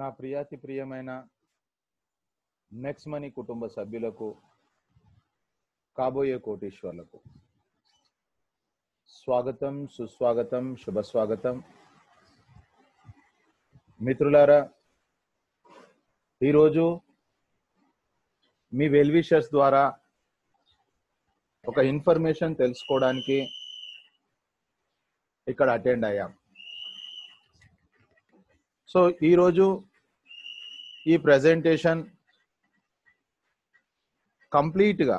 నా ప్రియాతి ప్రియమైన next money కుటుంబ సభ్యులకు కాబోయే కోటీశ్వర్లకు స్వాగతం సుస్వాగతం శుభస్వాగతం మిత్రులారా ఈరోజు మీ వెల్విషర్స్ ద్వారా ఒక ఇన్ఫర్మేషన్ తెలుసుకోవడానికి ఇక్కడ అటెండ్ అయ్యాం సో ఈరోజు ఈ ప్రజెంటేషన్ కంప్లీట్గా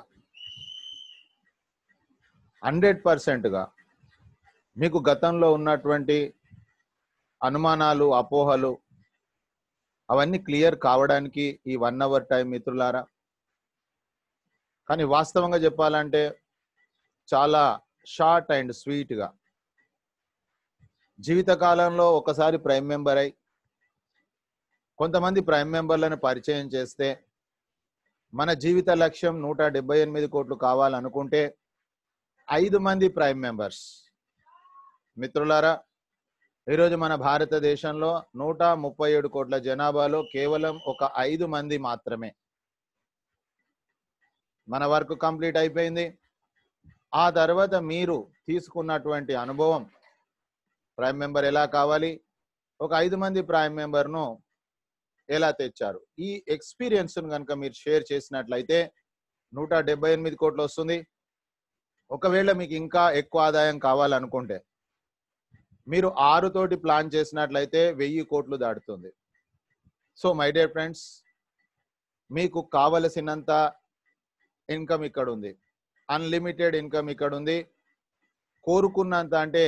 హండ్రెడ్ పర్సెంట్గా మీకు గతంలో ఉన్నటువంటి అనుమానాలు అపోహలు అవన్నీ క్లియర్ కావడానికి ఈ వన్ అవర్ టైం మిత్రులారా కానీ వాస్తవంగా చెప్పాలంటే చాలా షార్ట్ అండ్ స్వీట్గా జీవితకాలంలో ఒకసారి ప్రైమ్ మెంబర్ అయి కొంతమంది ప్రైమ్ మెంబర్లను పరిచయం చేస్తే మన జీవిత లక్ష్యం నూట డెబ్బై ఎనిమిది కోట్లు కావాలనుకుంటే ఐదు మంది ప్రైమ్ మెంబర్స్ మిత్రులారా ఈరోజు మన భారతదేశంలో నూట ముప్పై ఏడు కోట్ల జనాభాలో కేవలం ఒక ఐదు మంది మాత్రమే మన వర్క్ కంప్లీట్ అయిపోయింది ఆ తర్వాత మీరు తీసుకున్నటువంటి అనుభవం ప్రైమ్ మెంబర్ ఎలా కావాలి ఒక ఐదు మంది ప్రైమ్ మెంబర్ను ఎలా తెచ్చారు ఈ ఎక్స్పీరియన్స్ కనుక మీరు షేర్ చేసినట్లయితే నూట డెబ్బై ఎనిమిది కోట్లు వస్తుంది ఒకవేళ మీకు ఇంకా ఎక్కువ ఆదాయం కావాలనుకుంటే మీరు ఆరు తోటి ప్లాన్ చేసినట్లయితే వెయ్యి కోట్లు దాటుతుంది సో మై డియర్ ఫ్రెండ్స్ మీకు కావలసినంత ఇన్కమ్ ఇక్కడ ఉంది అన్లిమిటెడ్ ఇన్కమ్ ఇక్కడ ఉంది కోరుకున్నంత అంటే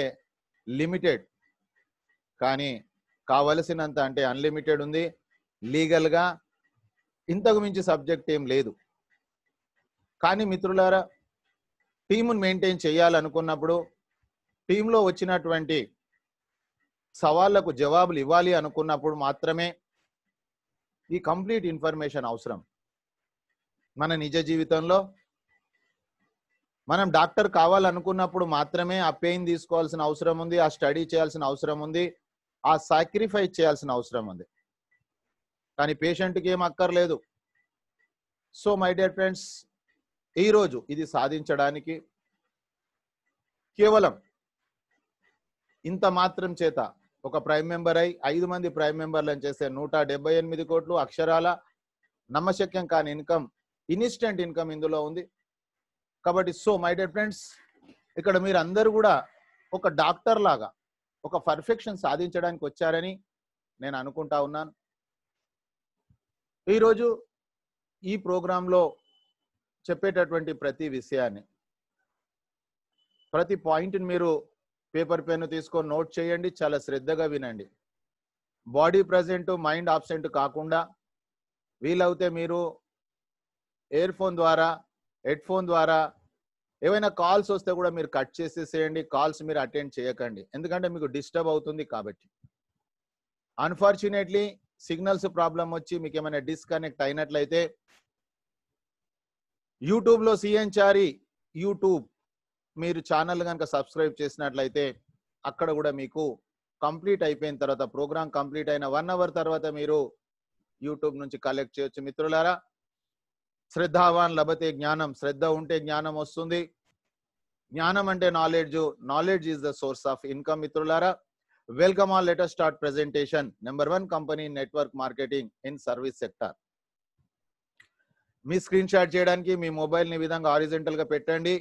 లిమిటెడ్ కానీ కావలసినంత అంటే అన్లిమిటెడ్ ఉంది లీగల్గా ఇంతకు మించి సబ్జెక్ట్ ఏం లేదు కానీ మిత్రులారా టీమును మెయింటైన్ చేయాలనుకున్నప్పుడు టీంలో వచ్చినటువంటి సవాళ్లకు జవాబులు ఇవ్వాలి అనుకున్నప్పుడు మాత్రమే ఈ కంప్లీట్ ఇన్ఫర్మేషన్ అవసరం మన నిజ జీవితంలో మనం డాక్టర్ కావాలనుకున్నప్పుడు మాత్రమే ఆ పెయిన్ తీసుకోవాల్సిన అవసరం ఉంది ఆ స్టడీ చేయాల్సిన అవసరం ఉంది ఆ సాక్రిఫైస్ చేయాల్సిన అవసరం ఉంది కానీ పేషెంట్కి ఏం అక్కర్లేదు సో మై డియర్ ఫ్రెండ్స్ ఈరోజు ఇది సాధించడానికి కేవలం ఇంత మాత్రం చేత ఒక ప్రైమ్ మెంబర్ అయి ఐదు మంది ప్రైమ్ మెంబర్లను చేసే నూట డెబ్బై ఎనిమిది కోట్లు అక్షరాల నమ్మశక్యం కాని ఇన్కమ్ ఇన్స్టెంట్ ఇన్కమ్ ఇందులో ఉంది కాబట్టి సో మై డియర్ ఫ్రెండ్స్ ఇక్కడ మీరు అందరూ కూడా ఒక డాక్టర్ లాగా ఒక పర్ఫెక్షన్ సాధించడానికి వచ్చారని నేను అనుకుంటా ఉన్నాను ఈరోజు ఈ ప్రోగ్రాంలో చెప్పేటటువంటి ప్రతి విషయాన్ని ప్రతి పాయింట్ని మీరు పేపర్ పెన్ తీసుకొని నోట్ చేయండి చాలా శ్రద్ధగా వినండి బాడీ ప్రజెంట్ మైండ్ ఆబ్సెంట్ కాకుండా వీలవుతే మీరు ఇయర్ ఫోన్ ద్వారా హెడ్ ఫోన్ ద్వారా ఏవైనా కాల్స్ వస్తే కూడా మీరు కట్ చేసేసేయండి కాల్స్ మీరు అటెండ్ చేయకండి ఎందుకంటే మీకు డిస్టర్బ్ అవుతుంది కాబట్టి అన్ఫార్చునేట్లీ సిగ్నల్స్ ప్రాబ్లం వచ్చి మీకు ఏమైనా డిస్కనెక్ట్ అయినట్లయితే యూట్యూబ్లో చారి యూట్యూబ్ మీరు ఛానల్ కనుక సబ్స్క్రైబ్ చేసినట్లయితే అక్కడ కూడా మీకు కంప్లీట్ అయిపోయిన తర్వాత ప్రోగ్రామ్ కంప్లీట్ అయిన వన్ అవర్ తర్వాత మీరు యూట్యూబ్ నుంచి కలెక్ట్ చేయొచ్చు మిత్రులారా శ్రద్ధావాన్ లభతే జ్ఞానం శ్రద్ధ ఉంటే జ్ఞానం వస్తుంది జ్ఞానం అంటే knowledge knowledge is the source of income మిత్రులారా welcome all letter start presentation number one company network marketing in service sector మీ స్క్రీన్ షాట్ చేయడానికి మీ మొబైల్ని విధంగా గా పెట్టండి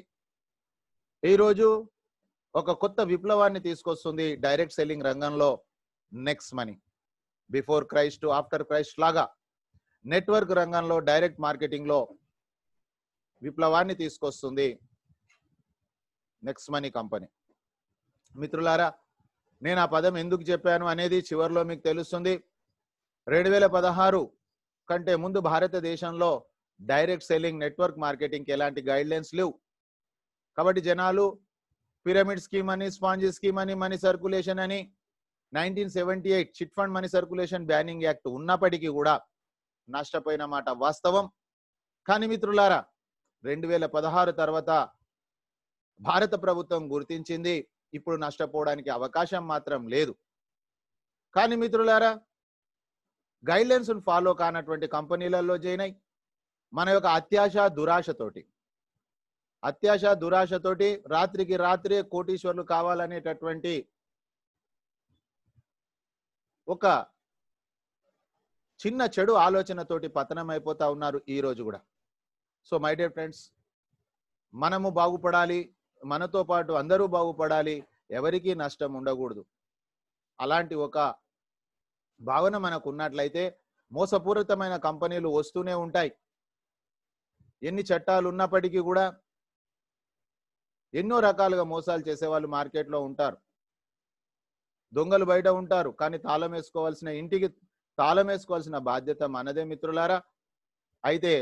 ఈరోజు ఒక కొత్త విప్లవాన్ని తీసుకొస్తుంది డైరెక్ట్ సెల్లింగ్ రంగంలో next money before Christ after Christ లాగా నెట్వర్క్ రంగంలో డైరెక్ట్ మార్కెటింగ్లో విప్లవాన్ని తీసుకొస్తుంది నెక్స్ట్ మనీ కంపెనీ మిత్రులారా నేను ఆ పదం ఎందుకు చెప్పాను అనేది చివరిలో మీకు తెలుస్తుంది రెండు వేల పదహారు కంటే ముందు భారతదేశంలో డైరెక్ట్ సెల్లింగ్ నెట్వర్క్ మార్కెటింగ్కి ఎలాంటి గైడ్లైన్స్ లేవు కాబట్టి జనాలు పిరమిడ్ స్కీమ్ అని స్పాంజి స్కీమ్ అని మనీ సర్కులేషన్ అని nineteen seventy eight chit fund money circulation banning act ఉన్నప్పటికీ కూడా నష్టపోయిన మాట వాస్తవం కానీ మిత్రులారా రెండు వేల పదహారు తర్వాత భారత ప్రభుత్వం గుర్తించింది ఇప్పుడు నష్టపోవడానికి అవకాశం మాత్రం లేదు కానీ మిత్రులారా గైడ్లైన్స్ను ఫాలో కానటువంటి కంపెనీలలో అయి మన యొక్క అత్యాశ దురాశతోటి అత్యాశ దురాశతోటి రాత్రికి రాత్రే కోటీశ్వర్లు కావాలనేటటువంటి ఒక చిన్న చెడు ఆలోచనతోటి పతనం అయిపోతా ఉన్నారు ఈరోజు కూడా సో మై డియర్ ఫ్రెండ్స్ మనము బాగుపడాలి మనతో పాటు అందరూ బాగుపడాలి ఎవరికీ నష్టం ఉండకూడదు అలాంటి ఒక భావన మనకు ఉన్నట్లయితే మోసపూరితమైన కంపెనీలు వస్తూనే ఉంటాయి ఎన్ని చట్టాలు ఉన్నప్పటికీ కూడా ఎన్నో రకాలుగా మోసాలు చేసేవాళ్ళు మార్కెట్లో ఉంటారు దొంగలు బయట ఉంటారు కానీ తాళం వేసుకోవాల్సిన ఇంటికి తాళం వేసుకోవాల్సిన బాధ్యత మనదే మిత్రులారా అయితే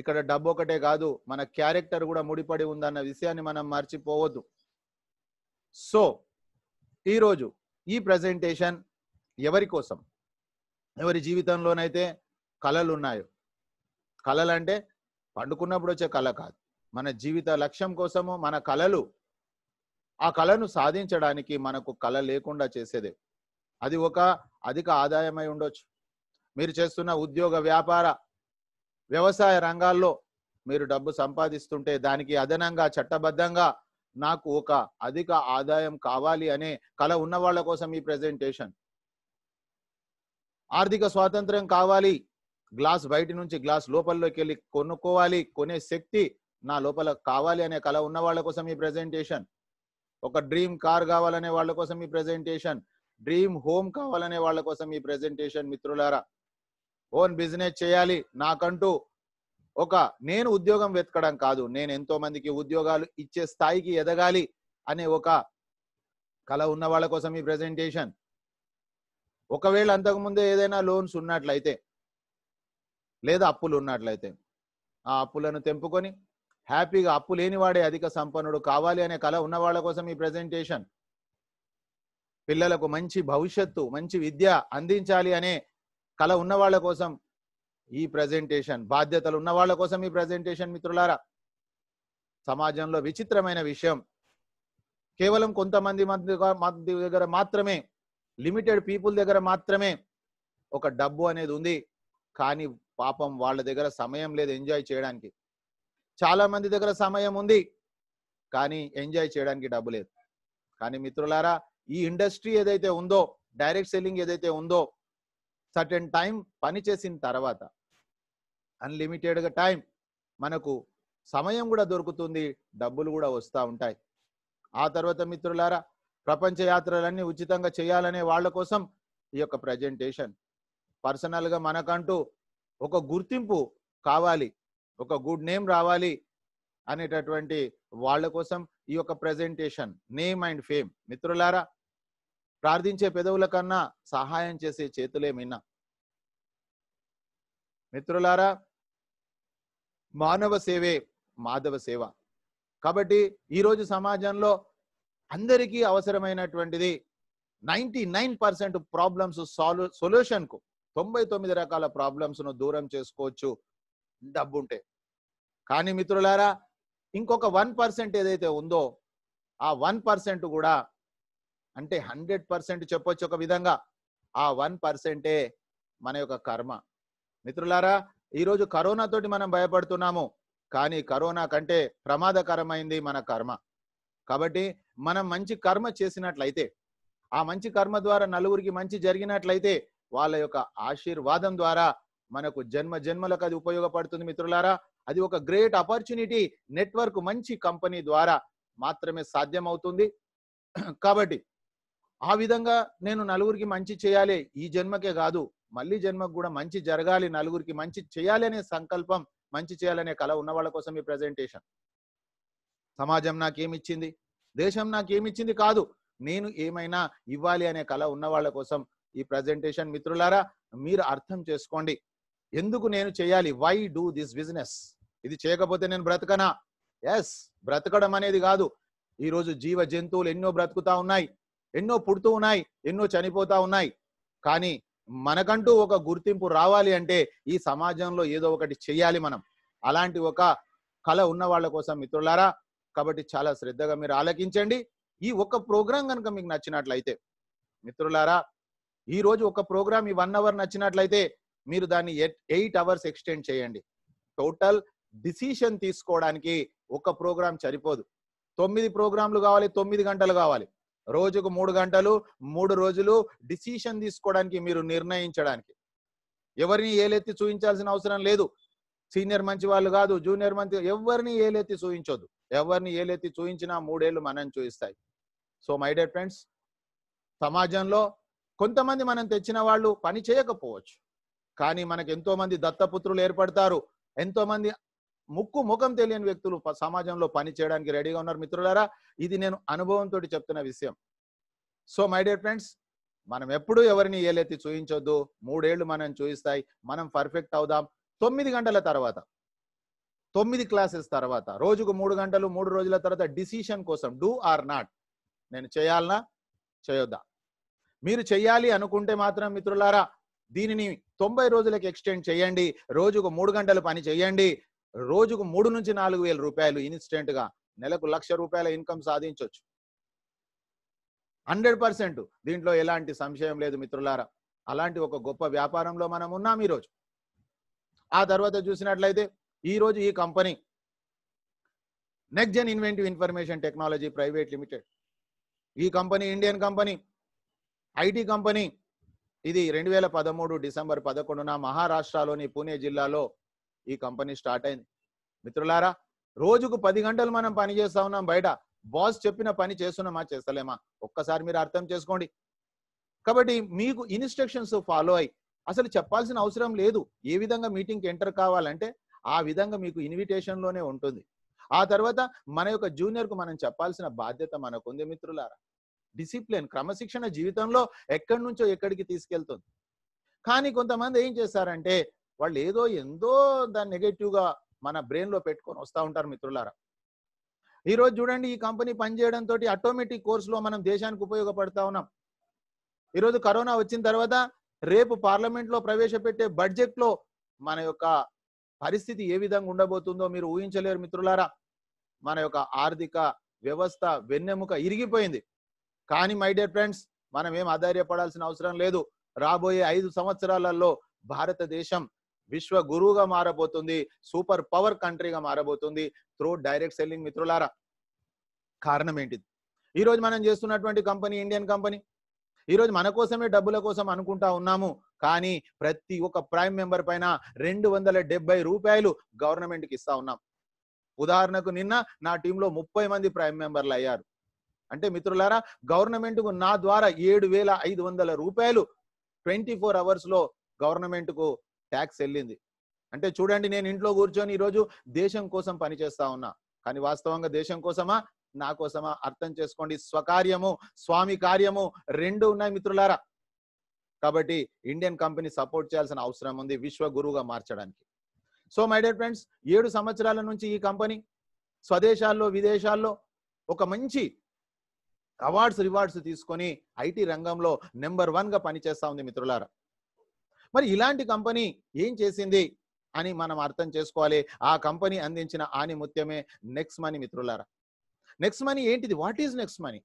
ఇక్కడ డబ్బు ఒకటే కాదు మన క్యారెక్టర్ కూడా ముడిపడి ఉందన్న విషయాన్ని మనం మర్చిపోవద్దు సో ఈరోజు ఈ ప్రజెంటేషన్ ఎవరి కోసం ఎవరి జీవితంలోనైతే కళలు ఉన్నాయో కళలు అంటే పండుకున్నప్పుడు వచ్చే కళ కాదు మన జీవిత లక్ష్యం కోసము మన కళలు ఆ కళను సాధించడానికి మనకు కళ లేకుండా చేసేదే అది ఒక అధిక ఆదాయమై ఉండొచ్చు మీరు చేస్తున్న ఉద్యోగ వ్యాపార వ్యవసాయ రంగాల్లో మీరు డబ్బు సంపాదిస్తుంటే దానికి అదనంగా చట్టబద్ధంగా నాకు ఒక అధిక ఆదాయం కావాలి అనే కళ ఉన్న వాళ్ళ కోసం ఈ ప్రజెంటేషన్ ఆర్థిక స్వాతంత్రం కావాలి గ్లాస్ బయట నుంచి గ్లాస్ లోపల్లోకి వెళ్ళి కొనుక్కోవాలి కొనే శక్తి నా లోపల కావాలి అనే కళ ఉన్న వాళ్ళ కోసం ఈ ప్రజెంటేషన్ ఒక డ్రీమ్ కార్ కావాలనే వాళ్ళ కోసం ఈ ప్రజెంటేషన్ డ్రీమ్ హోమ్ కావాలనే వాళ్ళ కోసం ఈ ప్రజెంటేషన్ మిత్రులారా ఓన్ బిజినెస్ చేయాలి నాకంటూ ఒక నేను ఉద్యోగం వెతకడం కాదు నేను ఎంతో మందికి ఉద్యోగాలు ఇచ్చే స్థాయికి ఎదగాలి అనే ఒక కళ ఉన్న వాళ్ళ కోసం ఈ ప్రజెంటేషన్ ఒకవేళ అంతకుముందే ఏదైనా లోన్స్ ఉన్నట్లయితే లేదా అప్పులు ఉన్నట్లయితే ఆ అప్పులను తెంపుకొని హ్యాపీగా అప్పు లేనివాడే అధిక సంపన్నుడు కావాలి అనే కళ ఉన్న వాళ్ళ కోసం ఈ ప్రజెంటేషన్ పిల్లలకు మంచి భవిష్యత్తు మంచి విద్య అందించాలి అనే కళ ఉన్న వాళ్ళ కోసం ఈ ప్రజెంటేషన్ బాధ్యతలు ఉన్న వాళ్ళ కోసం ఈ ప్రజెంటేషన్ మిత్రులారా సమాజంలో విచిత్రమైన విషయం కేవలం కొంతమంది మంది దగ్గర మాత్రమే లిమిటెడ్ పీపుల్ దగ్గర మాత్రమే ఒక డబ్బు అనేది ఉంది కానీ పాపం వాళ్ళ దగ్గర సమయం లేదు ఎంజాయ్ చేయడానికి చాలా మంది దగ్గర సమయం ఉంది కానీ ఎంజాయ్ చేయడానికి డబ్బు లేదు కానీ మిత్రులారా ఈ ఇండస్ట్రీ ఏదైతే ఉందో డైరెక్ట్ సెల్లింగ్ ఏదైతే ఉందో సర్టెన్ టైం పని చేసిన తర్వాత అన్లిమిటెడ్గా టైం మనకు సమయం కూడా దొరుకుతుంది డబ్బులు కూడా వస్తూ ఉంటాయి ఆ తర్వాత మిత్రులారా ప్రపంచ యాత్రలన్నీ ఉచితంగా చేయాలనే వాళ్ళ కోసం ఈ యొక్క ప్రజెంటేషన్ పర్సనల్గా మనకంటూ ఒక గుర్తింపు కావాలి ఒక గుడ్ నేమ్ రావాలి అనేటటువంటి వాళ్ళ కోసం ఈ యొక్క ప్రజెంటేషన్ నేమ్ అండ్ ఫేమ్ మిత్రులారా ప్రార్థించే పెదవుల కన్నా సహాయం చేసే చేతులే మిన్న మిత్రులారా మానవ సేవే మాధవ సేవ కాబట్టి ఈరోజు సమాజంలో అందరికీ అవసరమైనటువంటిది ninety nine percent problems solve కు తొంభై తొమ్మిది రకాల ప్రాబ్లమ్స్ ను దూరం చేసుకోవచ్చు డబ్బు ఉంటే కానీ మిత్రులారా ఇంకొక వన్ పర్సెంట్ ఏదైతే ఉందో ఆ వన్ పర్సెంట్ కూడా అంటే హండ్రెడ్ పర్సెంట్ చెప్పొచ్చు ఒక విధంగా ఆ వన్ పర్సెంటే మన యొక్క కర్మ మిత్రులారా ఈరోజు తోటి మనం భయపడుతున్నాము కానీ కరోనా కంటే ప్రమాదకరమైంది మన కర్మ కాబట్టి మనం మంచి కర్మ చేసినట్లయితే ఆ మంచి కర్మ ద్వారా నలుగురికి మంచి జరిగినట్లయితే వాళ్ళ యొక్క ఆశీర్వాదం ద్వారా మనకు జన్మ జన్మలకు అది ఉపయోగపడుతుంది మిత్రులారా అది ఒక గ్రేట్ ఆపర్చునిటీ నెట్వర్క్ మంచి కంపెనీ ద్వారా మాత్రమే సాధ్యమవుతుంది కాబట్టి ఆ విధంగా నేను నలుగురికి మంచి చేయాలి ఈ జన్మకే కాదు మళ్ళీ జన్మకు కూడా మంచి జరగాలి నలుగురికి మంచి చేయాలి అనే సంకల్పం మంచి చేయాలనే కళ ఉన్న వాళ్ళ కోసం ఈ ప్రజెంటేషన్ సమాజం నాకేమిచ్చింది దేశం నాకేమిచ్చింది కాదు నేను ఏమైనా ఇవ్వాలి అనే కళ ఉన్న వాళ్ళ కోసం ఈ ప్రజెంటేషన్ మిత్రులారా మీరు అర్థం చేసుకోండి ఎందుకు నేను చేయాలి వై డూ దిస్ బిజినెస్ ఇది చేయకపోతే నేను బ్రతకనా ఎస్ బ్రతకడం అనేది కాదు ఈరోజు జీవ జంతువులు ఎన్నో బ్రతుకుతా ఉన్నాయి ఎన్నో పుడుతూ ఉన్నాయి ఎన్నో చనిపోతూ ఉన్నాయి కానీ మనకంటూ ఒక గుర్తింపు రావాలి అంటే ఈ సమాజంలో ఏదో ఒకటి చేయాలి మనం అలాంటి ఒక కళ ఉన్న వాళ్ళ కోసం మిత్రులారా కాబట్టి చాలా శ్రద్ధగా మీరు ఆలకించండి ఈ ఒక్క ప్రోగ్రాం కనుక మీకు నచ్చినట్లయితే మిత్రులారా ఈ రోజు ఒక ప్రోగ్రాం ఈ వన్ అవర్ నచ్చినట్లయితే మీరు దాన్ని ఎయిట్ అవర్స్ ఎక్స్టెండ్ చేయండి టోటల్ డిసిషన్ తీసుకోవడానికి ఒక ప్రోగ్రాం సరిపోదు తొమ్మిది ప్రోగ్రాంలు కావాలి తొమ్మిది గంటలు కావాలి రోజుకు మూడు గంటలు మూడు రోజులు డిసిషన్ తీసుకోవడానికి మీరు నిర్ణయించడానికి ఎవరిని ఏలెత్తి చూపించాల్సిన అవసరం లేదు సీనియర్ మంచి వాళ్ళు కాదు జూనియర్ మంచి ఎవరిని ఏలెత్తి చూపించొద్దు ఎవరిని ఏలెత్తి చూపించినా మూడేళ్ళు మనం చూపిస్తాయి సో మై డియర్ ఫ్రెండ్స్ సమాజంలో కొంతమంది మనం తెచ్చిన వాళ్ళు పని చేయకపోవచ్చు కానీ మనకు ఎంతో మంది దత్తపుత్రులు ఏర్పడతారు ఎంతో మంది ముక్కు ముఖం తెలియని వ్యక్తులు సమాజంలో పని చేయడానికి రెడీగా ఉన్నారు మిత్రులారా ఇది నేను అనుభవంతో చెప్తున్న విషయం సో మై డియర్ ఫ్రెండ్స్ మనం ఎప్పుడు ఎవరిని ఏలెత్తి చూయించొద్దు మూడేళ్లు మనం చూయిస్తాయి మనం పర్ఫెక్ట్ అవుదాం తొమ్మిది గంటల తర్వాత తొమ్మిది క్లాసెస్ తర్వాత రోజుకు మూడు గంటలు మూడు రోజుల తర్వాత డిసిషన్ కోసం డూ ఆర్ నాట్ నేను చేయాలనా చేయొద్దా మీరు చేయాలి అనుకుంటే మాత్రం మిత్రులారా దీనిని తొంభై రోజులకు ఎక్స్టెండ్ చేయండి రోజుకు మూడు గంటలు పని చేయండి రోజుకు మూడు నుంచి నాలుగు వేల రూపాయలు ఇన్స్టెంట్ గా నెలకు లక్ష రూపాయల ఇన్కమ్ సాధించవచ్చు హండ్రెడ్ పర్సెంట్ దీంట్లో ఎలాంటి సంశయం లేదు మిత్రులారా అలాంటి ఒక గొప్ప వ్యాపారంలో మనం ఉన్నాం ఈరోజు ఆ తర్వాత చూసినట్లయితే ఈరోజు ఈ company next gen inventive information technology private limited ఈ company Indian company IT company ఇది రెండు వేల పదమూడు డిసెంబర్ పదకొండున మహారాష్ట్రలోని పూణే జిల్లాలో ఈ కంపెనీ స్టార్ట్ అయింది మిత్రులారా రోజుకు పది గంటలు మనం పని చేస్తా ఉన్నాం బయట బాస్ చెప్పిన పని చేస్తున్నామా చేస్తలేమా ఒక్కసారి మీరు అర్థం చేసుకోండి కాబట్టి మీకు ఇన్స్ట్రక్షన్స్ ఫాలో అయ్యి అసలు చెప్పాల్సిన అవసరం లేదు ఏ విధంగా మీటింగ్కి ఎంటర్ కావాలంటే ఆ విధంగా మీకు ఇన్విటేషన్లోనే ఉంటుంది ఆ తర్వాత మన యొక్క జూనియర్కు మనం చెప్పాల్సిన బాధ్యత ఉంది మిత్రులారా డిసిప్లిన్ క్రమశిక్షణ జీవితంలో ఎక్కడి నుంచో ఎక్కడికి తీసుకెళ్తుంది కానీ కొంతమంది ఏం చేస్తారంటే వాళ్ళు ఏదో ఎందో దాన్ని నెగటివ్గా మన బ్రెయిన్లో పెట్టుకొని వస్తూ ఉంటారు మిత్రులారా ఈరోజు చూడండి ఈ కంపెనీ పనిచేయడంతో ఆటోమేటిక్ కోర్సులో మనం దేశానికి ఉపయోగపడతా ఉన్నాం ఈరోజు కరోనా వచ్చిన తర్వాత రేపు పార్లమెంట్లో ప్రవేశపెట్టే బడ్జెట్లో మన యొక్క పరిస్థితి ఏ విధంగా ఉండబోతుందో మీరు ఊహించలేరు మిత్రులారా మన యొక్క ఆర్థిక వ్యవస్థ వెన్నెముక ఇరిగిపోయింది కానీ మై డియర్ ఫ్రెండ్స్ మనం ఏం ఆధార్యపడాల్సిన అవసరం లేదు రాబోయే ఐదు సంవత్సరాలలో భారతదేశం విశ్వ గురువుగా మారబోతుంది సూపర్ పవర్ కంట్రీగా మారబోతుంది త్రూ డైరెక్ట్ సెల్లింగ్ మిత్రులారా కారణం ఏంటిది ఈరోజు మనం చేస్తున్నటువంటి కంపెనీ ఇండియన్ కంపెనీ ఈరోజు మన కోసమే డబ్బుల కోసం అనుకుంటా ఉన్నాము కానీ ప్రతి ఒక్క ప్రైమ్ మెంబర్ పైన రెండు వందల డెబ్బై రూపాయలు గవర్నమెంట్కి ఇస్తా ఉన్నాం ఉదాహరణకు నిన్న నా టీంలో ముప్పై మంది ప్రైమ్ మెంబర్లు అయ్యారు అంటే మిత్రులారా గవర్నమెంట్కు నా ద్వారా ఏడు వేల ఐదు వందల రూపాయలు ట్వంటీ ఫోర్ అవర్స్లో గవర్నమెంట్కు ట్యాక్స్ వెళ్ళింది అంటే చూడండి నేను ఇంట్లో కూర్చొని ఈరోజు దేశం కోసం పనిచేస్తా ఉన్నా కానీ వాస్తవంగా దేశం కోసమా నా కోసమా అర్థం చేసుకోండి స్వకార్యము స్వామి కార్యము రెండు ఉన్నాయి మిత్రులారా కాబట్టి ఇండియన్ కంపెనీ సపోర్ట్ చేయాల్సిన అవసరం ఉంది విశ్వ గురువుగా మార్చడానికి సో మై డియర్ ఫ్రెండ్స్ ఏడు సంవత్సరాల నుంచి ఈ కంపెనీ స్వదేశాల్లో విదేశాల్లో ఒక మంచి అవార్డ్స్ రివార్డ్స్ తీసుకొని ఐటీ రంగంలో నెంబర్ వన్గా పనిచేస్తా ఉంది మిత్రులారా మరి ఇలాంటి కంపెనీ ఏం చేసింది అని మనం అర్థం చేసుకోవాలి ఆ కంపెనీ అందించిన ఆనిముత్యమే నెక్స్ట్ మనీ మిత్రులారా నెక్స్ట్ మనీ ఏంటిది what is next money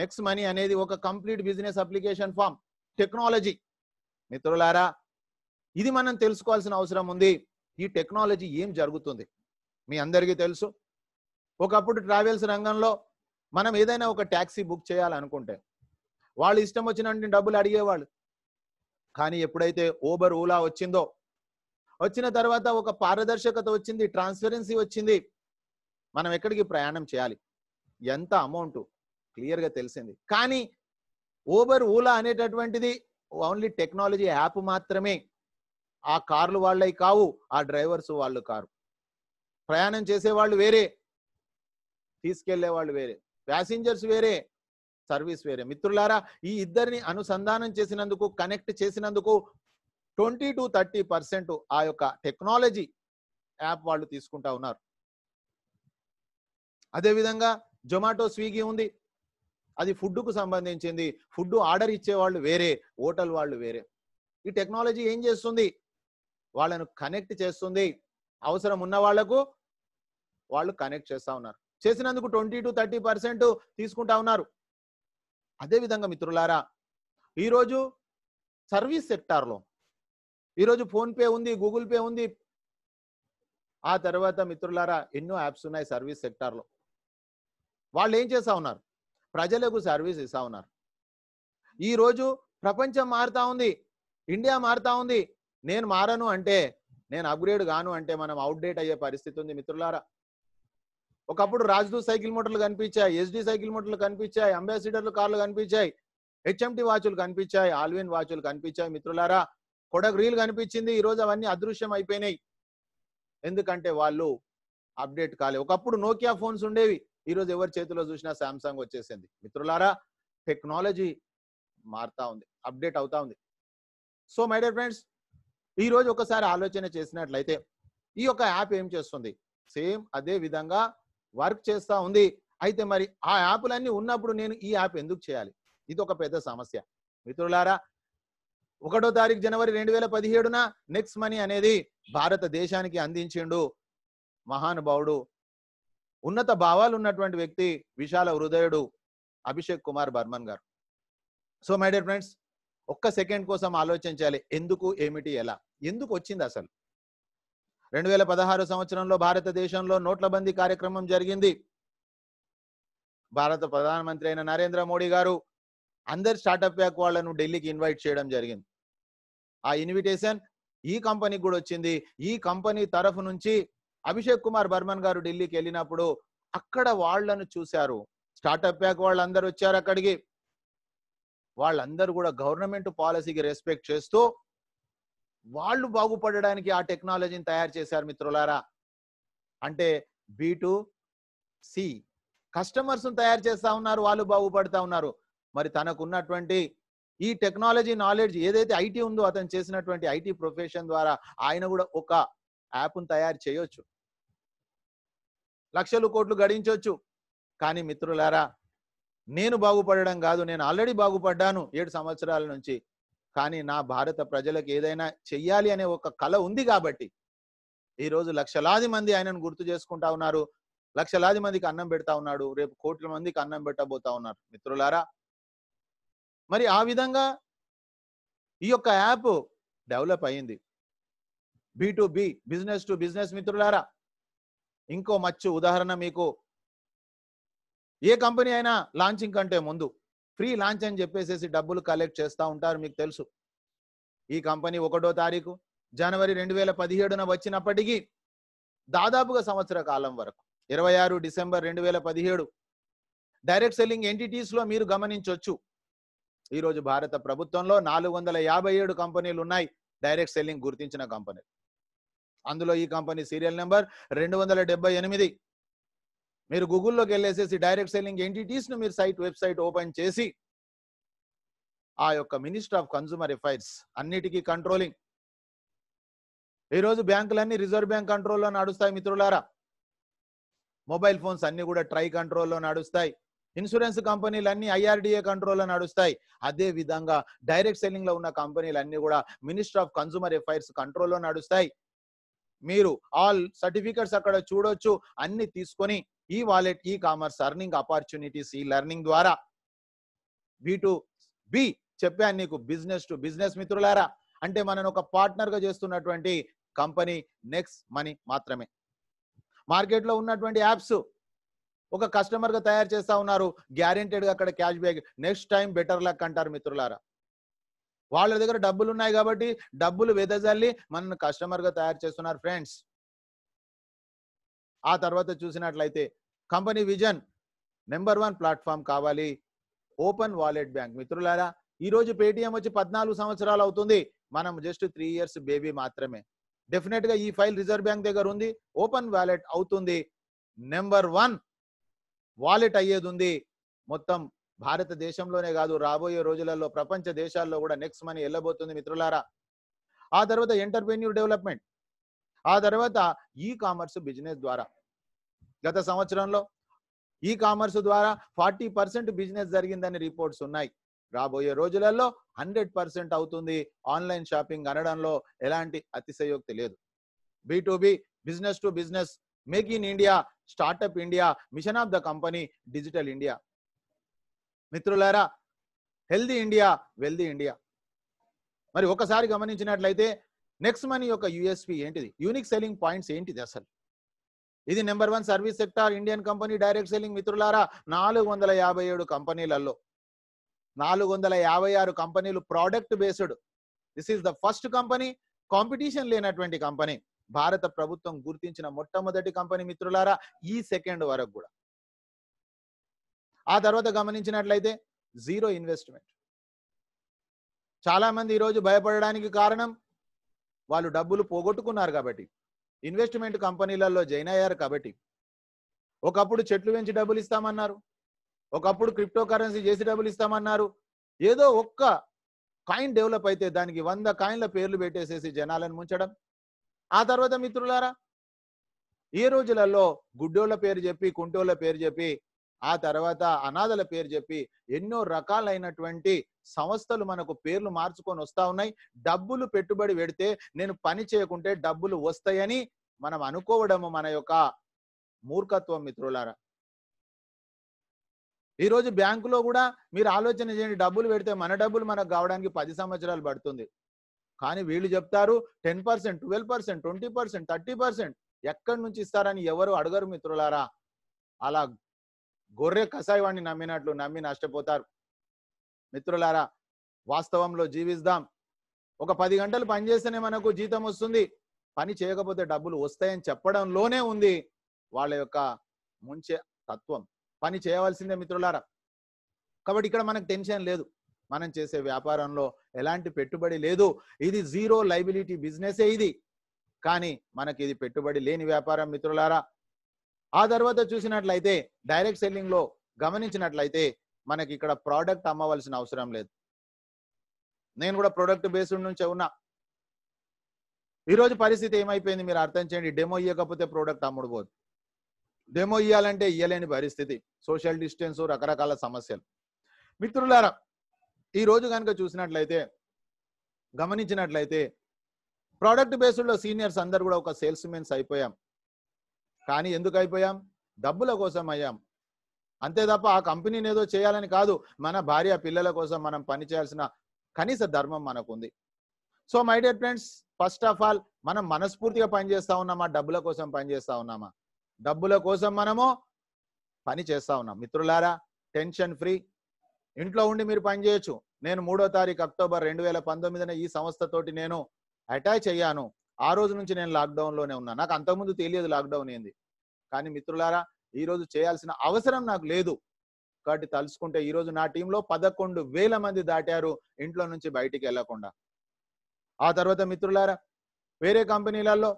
next money అనేది ఒక complete business application form technology మిత్రులారా ఇది మనం తెలుసుకోవాల్సిన అవసరం ఉంది ఈ టెక్నాలజీ ఏం జరుగుతుంది మీ అందరికీ తెలుసు ఒకప్పుడు ట్రావెల్స్ రంగంలో మనం ఏదైనా ఒక ట్యాక్సీ బుక్ చేయాలనుకుంటే వాళ్ళు ఇష్టం వచ్చినట్టు డబ్బులు అడిగేవాళ్ళు కానీ ఎప్పుడైతే ఓబర్ ఓలా వచ్చిందో వచ్చిన తర్వాత ఒక పారదర్శకత వచ్చింది ట్రాన్స్పరెన్సీ వచ్చింది మనం ఎక్కడికి ప్రయాణం చేయాలి ఎంత అమౌంట్ క్లియర్గా తెలిసింది కానీ ఓబర్ ఓలా అనేటటువంటిది ఓన్లీ టెక్నాలజీ యాప్ మాత్రమే ఆ కార్లు వాళ్ళవి కావు ఆ డ్రైవర్స్ వాళ్ళు కారు ప్రయాణం చేసేవాళ్ళు వేరే తీసుకెళ్లే వాళ్ళు వేరే ప్యాసింజర్స్ వేరే సర్వీస్ వేరే మిత్రులారా ఈ ఇద్దరిని అనుసంధానం చేసినందుకు కనెక్ట్ చేసినందుకు ట్వంటీ టు థర్టీ పర్సెంట్ ఆ యొక్క టెక్నాలజీ యాప్ వాళ్ళు తీసుకుంటా ఉన్నారు అదేవిధంగా జొమాటో స్విగ్గీ ఉంది అది ఫుడ్కు సంబంధించింది ఫుడ్ ఆర్డర్ ఇచ్చే వాళ్ళు వేరే హోటల్ వాళ్ళు వేరే ఈ టెక్నాలజీ ఏం చేస్తుంది వాళ్ళను కనెక్ట్ చేస్తుంది అవసరం ఉన్న వాళ్లకు వాళ్ళు కనెక్ట్ చేస్తూ ఉన్నారు చేసినందుకు ట్వంటీ టు థర్టీ పర్సెంట్ తీసుకుంటా ఉన్నారు అదేవిధంగా మిత్రులారా ఈరోజు సర్వీస్ సెక్టార్లో ఈరోజు ఫోన్పే ఉంది గూగుల్ పే ఉంది ఆ తర్వాత మిత్రులారా ఎన్నో యాప్స్ ఉన్నాయి సర్వీస్ సెక్టార్లో వాళ్ళు ఏం చేస్తూ ఉన్నారు ప్రజలకు సర్వీస్ ఇస్తూ ఉన్నారు ఈరోజు ప్రపంచం మారుతా ఉంది ఇండియా మారుతా ఉంది నేను మారను అంటే నేను అప్గ్రేడ్ గాను అంటే మనం అవుట్డేట్ అయ్యే పరిస్థితి ఉంది మిత్రులారా ఒకప్పుడు రాజదూత్ సైకిల్ మోటార్లు కనిపించాయి ఎస్డి సైకిల్ మోటార్లు కనిపించాయి అంబాసిడర్లు కార్లు కనిపించాయి హెచ్ఎంటి వాచ్లు కనిపించాయి ఆల్విన్ వాచ్లు కనిపించాయి మిత్రులారా కొడక్ రీల్ కనిపించింది ఈ రోజు అవన్నీ అదృశ్యం అయిపోయినాయి ఎందుకంటే వాళ్ళు అప్డేట్ కాలే ఒకప్పుడు నోకియా ఫోన్స్ ఉండేవి ఈ రోజు ఎవరి చేతిలో చూసినా శాంసంగ్ వచ్చేసింది మిత్రులారా టెక్నాలజీ మారుతా ఉంది అప్డేట్ అవుతా ఉంది సో మై డియర్ ఫ్రెండ్స్ ఈ రోజు ఒకసారి ఆలోచన చేసినట్లయితే ఈ యొక్క యాప్ ఏం చేస్తుంది సేమ్ అదే విధంగా వర్క్ చేస్తూ ఉంది అయితే మరి ఆ యాప్లన్నీ ఉన్నప్పుడు నేను ఈ యాప్ ఎందుకు చేయాలి ఇది ఒక పెద్ద సమస్య మిత్రులారా ఒకటో తారీఖు జనవరి రెండు వేల పదిహేడున నెక్స్ట్ మనీ అనేది భారతదేశానికి అందించిండు మహానుభావుడు ఉన్నత భావాలు ఉన్నటువంటి వ్యక్తి విశాల హృదయుడు అభిషేక్ కుమార్ బర్మన్ గారు సో మై డియర్ ఫ్రెండ్స్ ఒక్క సెకండ్ కోసం ఆలోచించాలి ఎందుకు ఏమిటి ఎలా ఎందుకు వచ్చింది అసలు రెండు వేల పదహారు సంవత్సరంలో భారతదేశంలో నోట్ల బందీ కార్యక్రమం జరిగింది భారత ప్రధానమంత్రి అయిన నరేంద్ర మోడీ గారు అందరి స్టార్టప్ వ్యాక్ వాళ్ళను ఢిల్లీకి ఇన్వైట్ చేయడం జరిగింది ఆ ఇన్విటేషన్ ఈ కంపెనీకి కూడా వచ్చింది ఈ కంపెనీ తరఫు నుంచి అభిషేక్ కుమార్ బర్మన్ గారు ఢిల్లీకి వెళ్ళినప్పుడు అక్కడ వాళ్ళను చూశారు స్టార్టప్ వ్యాక్ వాళ్ళందరూ వచ్చారు అక్కడికి వాళ్ళందరూ కూడా గవర్నమెంట్ పాలసీకి రెస్పెక్ట్ చేస్తూ వాళ్ళు బాగుపడడానికి ఆ టెక్నాలజీని తయారు చేశారు మిత్రులారా అంటే బి టు సి కస్టమర్స్ తయారు చేస్తా ఉన్నారు వాళ్ళు బాగుపడతా ఉన్నారు మరి తనకున్నటువంటి ఈ టెక్నాలజీ నాలెడ్జ్ ఏదైతే ఐటీ ఉందో అతను చేసినటువంటి ఐటీ ప్రొఫెషన్ ద్వారా ఆయన కూడా ఒక యాప్ను తయారు చేయొచ్చు లక్షలు కోట్లు గడించవచ్చు కానీ మిత్రులారా నేను బాగుపడడం కాదు నేను ఆల్రెడీ బాగుపడ్డాను ఏడు సంవత్సరాల నుంచి కానీ నా భారత ప్రజలకు ఏదైనా చెయ్యాలి అనే ఒక కళ ఉంది కాబట్టి ఈరోజు లక్షలాది మంది ఆయనను గుర్తు చేసుకుంటా ఉన్నారు లక్షలాది మందికి అన్నం పెడతా ఉన్నాడు రేపు కోట్ల మందికి అన్నం పెట్టబోతా ఉన్నారు మిత్రులారా మరి ఆ విధంగా ఈ యొక్క యాప్ డెవలప్ అయింది B to B business to business మిత్రులారా ఇంకో మచ్చు ఉదాహరణ మీకు ఏ కంపెనీ అయినా లాంచింగ్ కంటే ముందు ఫ్రీ లాంచ్ అని చెప్పేసేసి డబ్బులు కలెక్ట్ చేస్తూ ఉంటారు మీకు తెలుసు ఈ కంపెనీ ఒకటో తారీఖు జనవరి రెండు వేల పదిహేడున వచ్చినప్పటికీ దాదాపుగా సంవత్సర కాలం వరకు ఇరవై ఆరు డిసెంబర్ రెండు వేల పదిహేడు డైరెక్ట్ సెల్లింగ్ ఎంటిటీస్లో మీరు గమనించవచ్చు ఈరోజు భారత ప్రభుత్వంలో నాలుగు వందల యాభై ఏడు కంపెనీలు ఉన్నాయి డైరెక్ట్ సెల్లింగ్ గుర్తించిన కంపెనీలు అందులో ఈ కంపెనీ సీరియల్ నెంబర్ రెండు వందల డెబ్బై ఎనిమిది మీరు గూగుల్లోకి వెళ్ళేసేసి డైరెక్ట్ సెల్లింగ్ ను మీరు సైట్ వెబ్సైట్ ఓపెన్ చేసి ఆ యొక్క మినిస్టర్ ఆఫ్ కన్సూమర్ అఫైర్స్ అన్నిటికీ కంట్రోలింగ్ ఈరోజు బ్యాంకులన్నీ రిజర్వ్ బ్యాంక్ కంట్రోల్లో నడుస్తాయి మిత్రులారా మొబైల్ ఫోన్స్ అన్ని కూడా ట్రై కంట్రోల్లో నడుస్తాయి ఇన్సూరెన్స్ కంపెనీలు అన్ని ఐఆర్డిఏ కంట్రోల్లో నడుస్తాయి అదే విధంగా డైరెక్ట్ సెల్లింగ్ లో ఉన్న కంపెనీలు అన్ని కూడా మినిస్టర్ ఆఫ్ కన్సూమర్ అఫైర్స్ కంట్రోల్లో నడుస్తాయి మీరు ఆల్ సర్టిఫికెట్స్ అక్కడ చూడొచ్చు అన్ని తీసుకొని ఈ wallet e commerce earning opportunities e learning ద్వారా బి టు బి చెప్పాను నీకు బిజినెస్ టు బిజినెస్ మిత్రులారా అంటే మనను ఒక పార్ట్నర్ గా చేస్తున్నటువంటి కంపెనీ నెక్స్ట్ మనీ మాత్రమే మార్కెట్లో ఉన్నటువంటి యాప్స్ ఒక కస్టమర్ గా తయారు చేస్తా ఉన్నారు గా అక్కడ cash back next time better luck అంటారు మిత్రులారా వాళ్ళ దగ్గర డబ్బులు ఉన్నాయి కాబట్టి డబ్బులు వెదజల్లి మనల్ని కస్టమర్గా తయారు చేస్తున్నారు ఫ్రెండ్స్ ఆ తర్వాత చూసినట్లయితే company vision number one platform కావాలి ఓపెన్ వాలెట్ బ్యాంక్ మిత్రులారా ఈరోజు పేటిఎం వచ్చి పద్నాలుగు సంవత్సరాలు అవుతుంది మనం జస్ట్ త్రీ ఇయర్స్ బేబీ మాత్రమే డెఫినెట్గా ఈ ఫైల్ రిజర్వ్ బ్యాంక్ దగ్గర ఉంది ఓపెన్ వాలెట్ అవుతుంది నెంబర్ వన్ వాలెట్ అయ్యేది ఉంది మొత్తం భారతదేశంలోనే కాదు రాబోయే రోజులలో ప్రపంచ దేశాల్లో కూడా నెక్స్ట్ మనీ వెళ్ళబోతుంది మిత్రులారా ఆ తర్వాత ఎంటర్ప్రెన్యూర్ డెవలప్మెంట్ ఆ తర్వాత ఈ కామర్స్ బిజినెస్ ద్వారా గత సంవత్సరంలో ఈ కామర్స్ ద్వారా ఫార్టీ పర్సెంట్ బిజినెస్ జరిగిందని రిపోర్ట్స్ ఉన్నాయి రాబోయే రోజులలో హండ్రెడ్ పర్సెంట్ అవుతుంది ఆన్లైన్ షాపింగ్ అనడంలో ఎలాంటి అతిశయోక్తి లేదు B business to business make in India startup India mission of the company digital India మిత్రులారా హెల్దీ ఇండియా వెల్దీ ఇండియా మరి ఒకసారి గమనించినట్లయితే నెక్స్ట్ మనీ యొక్క యుఎస్పి ఏంటిది యూనిక్ సెల్లింగ్ పాయింట్స్ ఏంటిది అసలు ఇది number one service sector Indian company direct selling మిత్రులారా నాలుగు వందల యాభై ఏడు కంపెనీలలో నాలుగు వందల యాభై ఆరు కంపెనీలు product based this is the first company competition లేనటువంటి కంపెనీ భారత ప్రభుత్వం గుర్తించిన మొట్టమొదటి కంపెనీ మిత్రులారా ఈ సెకండ్ వరకు కూడా ఆ తర్వాత గమనించినట్లయితే జీరో ఇన్వెస్ట్మెంట్ చాలామంది ఈరోజు భయపడడానికి కారణం వాళ్ళు డబ్బులు పోగొట్టుకున్నారు కాబట్టి ఇన్వెస్ట్మెంట్ కంపెనీలలో జాయిన్ అయ్యారు కాబట్టి ఒకప్పుడు చెట్లు పెంచి డబ్బులు ఇస్తామన్నారు ఒకప్పుడు క్రిప్టో కరెన్సీ చేసి డబ్బులు ఇస్తామన్నారు ఏదో ఒక్క కాయిన్ డెవలప్ అయితే దానికి వంద కాయిన్ల పేర్లు పెట్టేసేసి జనాలను ముంచడం ఆ తర్వాత మిత్రులారా ఏ రోజులలో గుడ్డోళ్ళ పేరు చెప్పి కుంటోళ్ళ పేరు చెప్పి ఆ తర్వాత అనాథల పేరు చెప్పి ఎన్నో రకాలైనటువంటి సంస్థలు మనకు పేర్లు మార్చుకొని వస్తా ఉన్నాయి డబ్బులు పెట్టుబడి పెడితే నేను పని చేయకుంటే డబ్బులు వస్తాయని మనం అనుకోవడము మన యొక్క మూర్ఖత్వం మిత్రులారా ఈరోజు బ్యాంకులో కూడా మీరు ఆలోచన చేయండి డబ్బులు పెడితే మన డబ్బులు మనకు కావడానికి పది సంవత్సరాలు పడుతుంది కానీ వీళ్ళు చెప్తారు ten percent twelve percent twenty percent thirty percent ఎక్కడి నుంచి ఇస్తారని ఎవరు అడగరు మిత్రులారా అలా గొర్రె కసాయివాణ్ణి నమ్మినట్లు నమ్మి నష్టపోతారు మిత్రులారా వాస్తవంలో జీవిస్తాం ఒక పది గంటలు పనిచేస్తేనే మనకు జీతం వస్తుంది పని చేయకపోతే డబ్బులు వస్తాయని చెప్పడంలోనే ఉంది వాళ్ళ యొక్క ముంచే తత్వం పని చేయవలసిందే మిత్రులారా కాబట్టి ఇక్కడ మనకు టెన్షన్ లేదు మనం చేసే వ్యాపారంలో ఎలాంటి పెట్టుబడి లేదు ఇది జీరో లైబిలిటీ బిజినెసే ఇది కానీ మనకి ఇది పెట్టుబడి లేని వ్యాపారం మిత్రులారా ఆ తర్వాత చూసినట్లయితే డైరెక్ట్ సెల్లింగ్ లో గమనించినట్లయితే మనకి ఇక్కడ ప్రోడక్ట్ అమ్మవలసిన అవసరం లేదు నేను కూడా ప్రోడక్ట్ బేస్డ్ నుంచే ఉన్నా ఈరోజు పరిస్థితి ఏమైపోయింది మీరు అర్థం చేయండి డెమో ఇవ్వకపోతే ప్రోడక్ట్ అమ్ముడుపోదు డెమో ఇవ్వాలంటే ఇవ్వలేని పరిస్థితి సోషల్ డిస్టెన్స్ రకరకాల సమస్యలు మిత్రులారా ఈ రోజు కనుక చూసినట్లయితే గమనించినట్లయితే ప్రోడక్ట్ బేస్డ్లో సీనియర్స్ అందరు కూడా ఒక సేల్స్ మెన్స్ అయిపోయాం కానీ ఎందుకు అయిపోయాం డబ్బుల కోసం అయ్యాం అంతే తప్ప ఆ కంపెనీని ఏదో చేయాలని కాదు మన భార్య పిల్లల కోసం మనం పని చేయాల్సిన కనీస ధర్మం మనకుంది so my dear friends first of all మనం మనస్ఫూర్తిగా పనిచేస్తా ఉన్నామా డబ్బుల కోసం పనిచేస్తా ఉన్నామా డబ్బుల కోసం మనము పని చేస్తా ఉన్నాం మిత్రులారా టెన్షన్ ఫ్రీ ఇంట్లో ఉండి మీరు పని చేయొచ్చు నేను మూడో తారీఖు అక్టోబర్ రెండు వేల పంతొమ్మిదిన ఈ సంస్థతోటి నేను అటాచ్ అయ్యాను ఆ రోజు నుంచి నేను లాక్డౌన్లోనే ఉన్నా నాకు అంతకుముందు తెలియదు లాక్డౌన్ ఏంది కానీ మిత్రులారా ఈరోజు చేయాల్సిన అవసరం నాకు లేదు కాబట్టి తలుచుకుంటే ఈరోజు నా టీంలో పదకొండు వేల మంది దాటారు ఇంట్లో నుంచి బయటికి వెళ్లకుండా ఆ తర్వాత మిత్రులారా వేరే కంపెనీలలో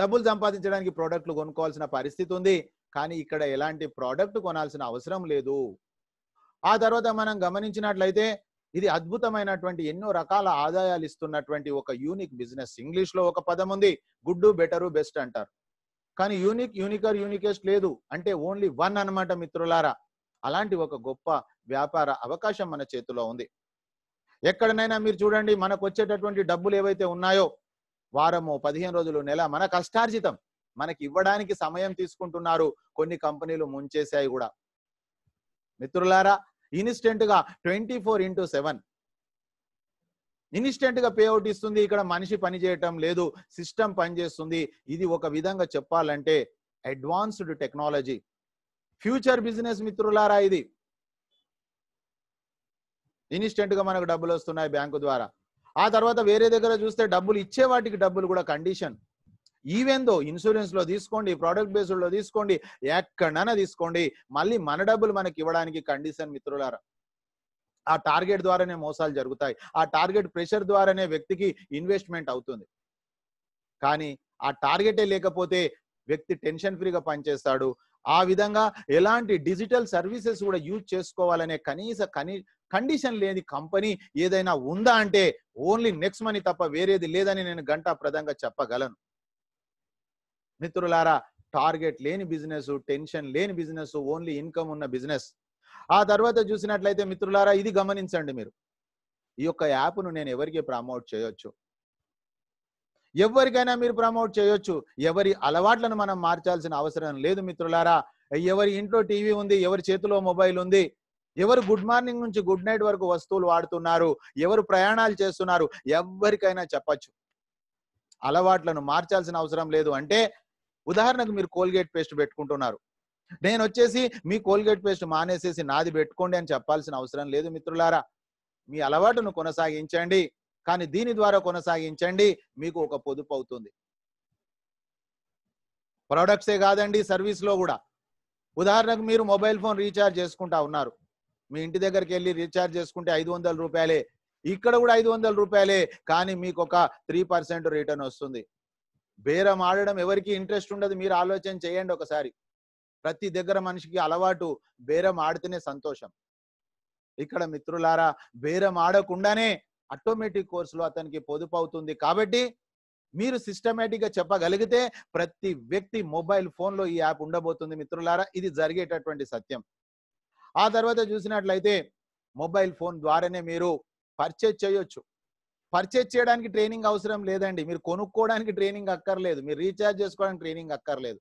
డబ్బులు సంపాదించడానికి ప్రోడక్ట్లు కొనుక్కోవాల్సిన పరిస్థితి ఉంది కానీ ఇక్కడ ఎలాంటి ప్రోడక్ట్ కొనాల్సిన అవసరం లేదు ఆ తర్వాత మనం గమనించినట్లయితే ఇది అద్భుతమైనటువంటి ఎన్నో రకాల ఆదాయాలు ఇస్తున్నటువంటి ఒక యూనిక్ బిజినెస్ ఇంగ్లీష్ లో ఒక పదం ఉంది గుడ్ బెటర్ బెస్ట్ అంటారు కానీ యూనిక్ యూనికర్ యూనికెస్ట్ లేదు అంటే ఓన్లీ వన్ అనమాట మిత్రులారా అలాంటి ఒక గొప్ప వ్యాపార అవకాశం మన చేతిలో ఉంది ఎక్కడనైనా మీరు చూడండి మనకు వచ్చేటటువంటి డబ్బులు ఏవైతే ఉన్నాయో వారము పదిహేను రోజులు నెల మన కష్టార్జితం మనకి ఇవ్వడానికి సమయం తీసుకుంటున్నారు కొన్ని కంపెనీలు ముంచేశాయి కూడా మిత్రులారా గా ట్వంటీ ఫోర్ ఇంటూ సెవెన్ గా పేఅవుట్ ఇస్తుంది ఇక్కడ మనిషి పని చేయటం లేదు సిస్టమ్ పనిచేస్తుంది ఇది ఒక విధంగా చెప్పాలంటే అడ్వాన్స్డ్ టెక్నాలజీ ఫ్యూచర్ బిజినెస్ మిత్రులారా ఇది గా మనకు డబ్బులు వస్తున్నాయి బ్యాంకు ద్వారా ఆ తర్వాత వేరే దగ్గర చూస్తే డబ్బులు ఇచ్చే వాటికి డబ్బులు కూడా కండిషన్ ఈవెందో లో తీసుకోండి ప్రోడక్ట్ లో తీసుకోండి ఎక్కడైనా తీసుకోండి మళ్ళీ మన డబ్బులు మనకి ఇవ్వడానికి కండిషన్ మిత్రులారా ఆ టార్గెట్ ద్వారానే మోసాలు జరుగుతాయి ఆ టార్గెట్ ప్రెషర్ ద్వారానే వ్యక్తికి ఇన్వెస్ట్మెంట్ అవుతుంది కానీ ఆ టార్గెటే లేకపోతే వ్యక్తి టెన్షన్ ఫ్రీగా పనిచేస్తాడు ఆ విధంగా ఎలాంటి డిజిటల్ సర్వీసెస్ కూడా యూజ్ చేసుకోవాలనే కనీస కని కండిషన్ లేని కంపెనీ ఏదైనా ఉందా అంటే ఓన్లీ నెక్స్ట్ మనీ తప్ప వేరేది లేదని నేను గంట ప్రదంగా చెప్పగలను మిత్రులారా టార్గెట్ లేని బిజినెస్ టెన్షన్ లేని బిజినెస్ ఓన్లీ ఇన్కమ్ ఉన్న బిజినెస్ ఆ తర్వాత చూసినట్లయితే మిత్రులారా ఇది గమనించండి మీరు ఈ యొక్క యాప్ను నేను ఎవరికి ప్రమోట్ చేయొచ్చు ఎవరికైనా మీరు ప్రమోట్ చేయొచ్చు ఎవరి అలవాట్లను మనం మార్చాల్సిన అవసరం లేదు మిత్రులారా ఎవరి ఇంట్లో టీవీ ఉంది ఎవరి చేతిలో మొబైల్ ఉంది ఎవరు గుడ్ మార్నింగ్ నుంచి గుడ్ నైట్ వరకు వస్తువులు వాడుతున్నారు ఎవరు ప్రయాణాలు చేస్తున్నారు ఎవరికైనా చెప్పచ్చు అలవాట్లను మార్చాల్సిన అవసరం లేదు అంటే ఉదాహరణకు మీరు కోల్గేట్ పేస్ట్ పెట్టుకుంటున్నారు నేను వచ్చేసి మీ కోల్గేట్ పేస్ట్ మానేసేసి నాది పెట్టుకోండి అని చెప్పాల్సిన అవసరం లేదు మిత్రులారా మీ అలవాటును కొనసాగించండి కానీ దీని ద్వారా కొనసాగించండి మీకు ఒక పొదుపు అవుతుంది ప్రొడక్ట్సే కాదండి సర్వీస్లో కూడా ఉదాహరణకు మీరు మొబైల్ ఫోన్ రీఛార్జ్ చేసుకుంటా ఉన్నారు మీ ఇంటి దగ్గరికి వెళ్ళి రీఛార్జ్ చేసుకుంటే ఐదు వందల రూపాయలే ఇక్కడ కూడా ఐదు వందల రూపాయలే కానీ మీకు ఒక త్రీ పర్సెంట్ రిటర్న్ వస్తుంది బేరం ఆడడం ఎవరికి ఇంట్రెస్ట్ ఉండదు మీరు ఆలోచన చేయండి ఒకసారి ప్రతి దగ్గర మనిషికి అలవాటు బేరం ఆడితేనే సంతోషం ఇక్కడ మిత్రులారా బేరం ఆడకుండానే ఆటోమేటిక్ కోర్సులో అతనికి పొదుపు అవుతుంది కాబట్టి మీరు సిస్టమేటిక్ గా చెప్పగలిగితే ప్రతి వ్యక్తి మొబైల్ ఫోన్ లో ఈ యాప్ ఉండబోతుంది మిత్రులారా ఇది జరిగేటటువంటి సత్యం ఆ తర్వాత చూసినట్లయితే మొబైల్ ఫోన్ ద్వారానే మీరు పర్చేజ్ చేయొచ్చు పర్చేజ్ చేయడానికి ట్రైనింగ్ అవసరం లేదండి మీరు కొనుక్కోవడానికి ట్రైనింగ్ అక్కర్లేదు మీరు రీఛార్జ్ చేసుకోవడానికి ట్రైనింగ్ అక్కర్లేదు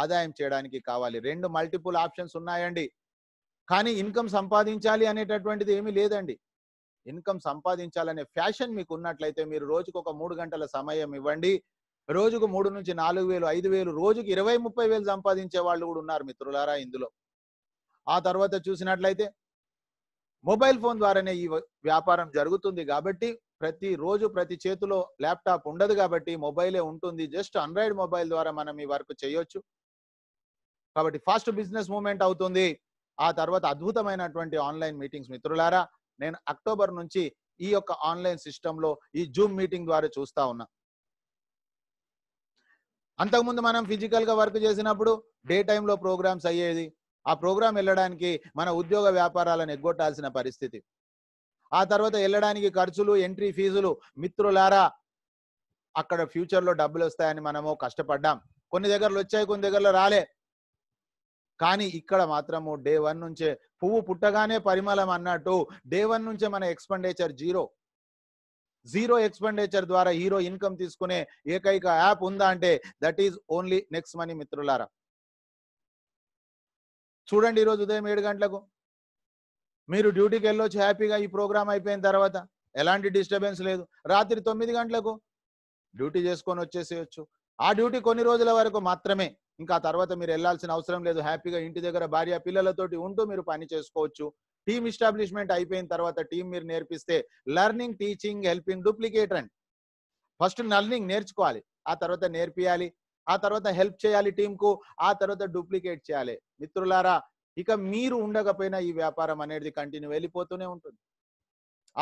ఆదాయం చేయడానికి కావాలి రెండు మల్టిపుల్ ఆప్షన్స్ ఉన్నాయండి కానీ ఇన్కమ్ సంపాదించాలి అనేటటువంటిది ఏమీ లేదండి ఇన్కమ్ సంపాదించాలనే ఫ్యాషన్ మీకు ఉన్నట్లయితే మీరు రోజుకు ఒక మూడు గంటల సమయం ఇవ్వండి రోజుకు మూడు నుంచి నాలుగు వేలు ఐదు వేలు రోజుకి ఇరవై ముప్పై వేలు సంపాదించే వాళ్ళు కూడా ఉన్నారు మిత్రులారా ఇందులో ఆ తర్వాత చూసినట్లయితే మొబైల్ ఫోన్ ద్వారానే ఈ వ్యాపారం జరుగుతుంది కాబట్టి ప్రతి రోజు ప్రతి చేతిలో ల్యాప్టాప్ ఉండదు కాబట్టి మొబైలే ఉంటుంది జస్ట్ ఆండ్రాయిడ్ మొబైల్ ద్వారా మనం ఈ వర్క్ చేయొచ్చు కాబట్టి ఫాస్ట్ బిజినెస్ మూమెంట్ అవుతుంది ఆ తర్వాత అద్భుతమైనటువంటి ఆన్లైన్ మీటింగ్స్ మిత్రులారా నేను అక్టోబర్ నుంచి ఈ యొక్క ఆన్లైన్ సిస్టంలో ఈ జూమ్ మీటింగ్ ద్వారా చూస్తా ఉన్నా అంతకుముందు మనం ఫిజికల్ గా వర్క్ చేసినప్పుడు డే టైంలో ప్రోగ్రామ్స్ అయ్యేది ఆ ప్రోగ్రామ్ వెళ్ళడానికి మన ఉద్యోగ వ్యాపారాలను ఎగ్గొట్టాల్సిన పరిస్థితి ఆ తర్వాత వెళ్ళడానికి ఖర్చులు ఎంట్రీ ఫీజులు మిత్రులారా అక్కడ ఫ్యూచర్లో డబ్బులు వస్తాయని మనము కష్టపడ్డాం కొన్ని దగ్గరలు వచ్చాయి కొన్ని దగ్గరలో రాలే కానీ ఇక్కడ మాత్రము డే వన్ నుంచే పువ్వు పుట్టగానే పరిమళం అన్నట్టు డే వన్ నుంచే మన ఎక్స్పెండిచర్ జీరో జీరో ఎక్స్పెండిచర్ ద్వారా హీరో ఇన్కమ్ తీసుకునే ఏకైక యాప్ ఉందా అంటే that is only next money మిత్రులారా చూడండి ఈరోజు ఉదయం ఏడు గంటలకు మీరు డ్యూటీకి వెళ్ళొచ్చు హ్యాపీగా ఈ ప్రోగ్రామ్ అయిపోయిన తర్వాత ఎలాంటి డిస్టర్బెన్స్ లేదు రాత్రి తొమ్మిది గంటలకు డ్యూటీ చేసుకొని వచ్చేసేయచ్చు ఆ డ్యూటీ కొన్ని రోజుల వరకు మాత్రమే ఇంకా తర్వాత మీరు వెళ్ళాల్సిన అవసరం లేదు హ్యాపీగా ఇంటి దగ్గర భార్య పిల్లలతోటి ఉంటూ మీరు పని చేసుకోవచ్చు టీమ్ ఎస్టాబ్లిష్మెంట్ అయిపోయిన తర్వాత టీం మీరు నేర్పిస్తే learning teaching helping duplicate and first learning నేర్చుకోవాలి ఆ తర్వాత నేర్పియాలి ఆ తర్వాత హెల్ప్ చేయాలి టీంకు ఆ తర్వాత డూప్లికేట్ చేయాలి మిత్రులారా ఇక మీరు ఉండకపోయినా ఈ వ్యాపారం అనేది కంటిన్యూ వెళ్ళిపోతూనే ఉంటుంది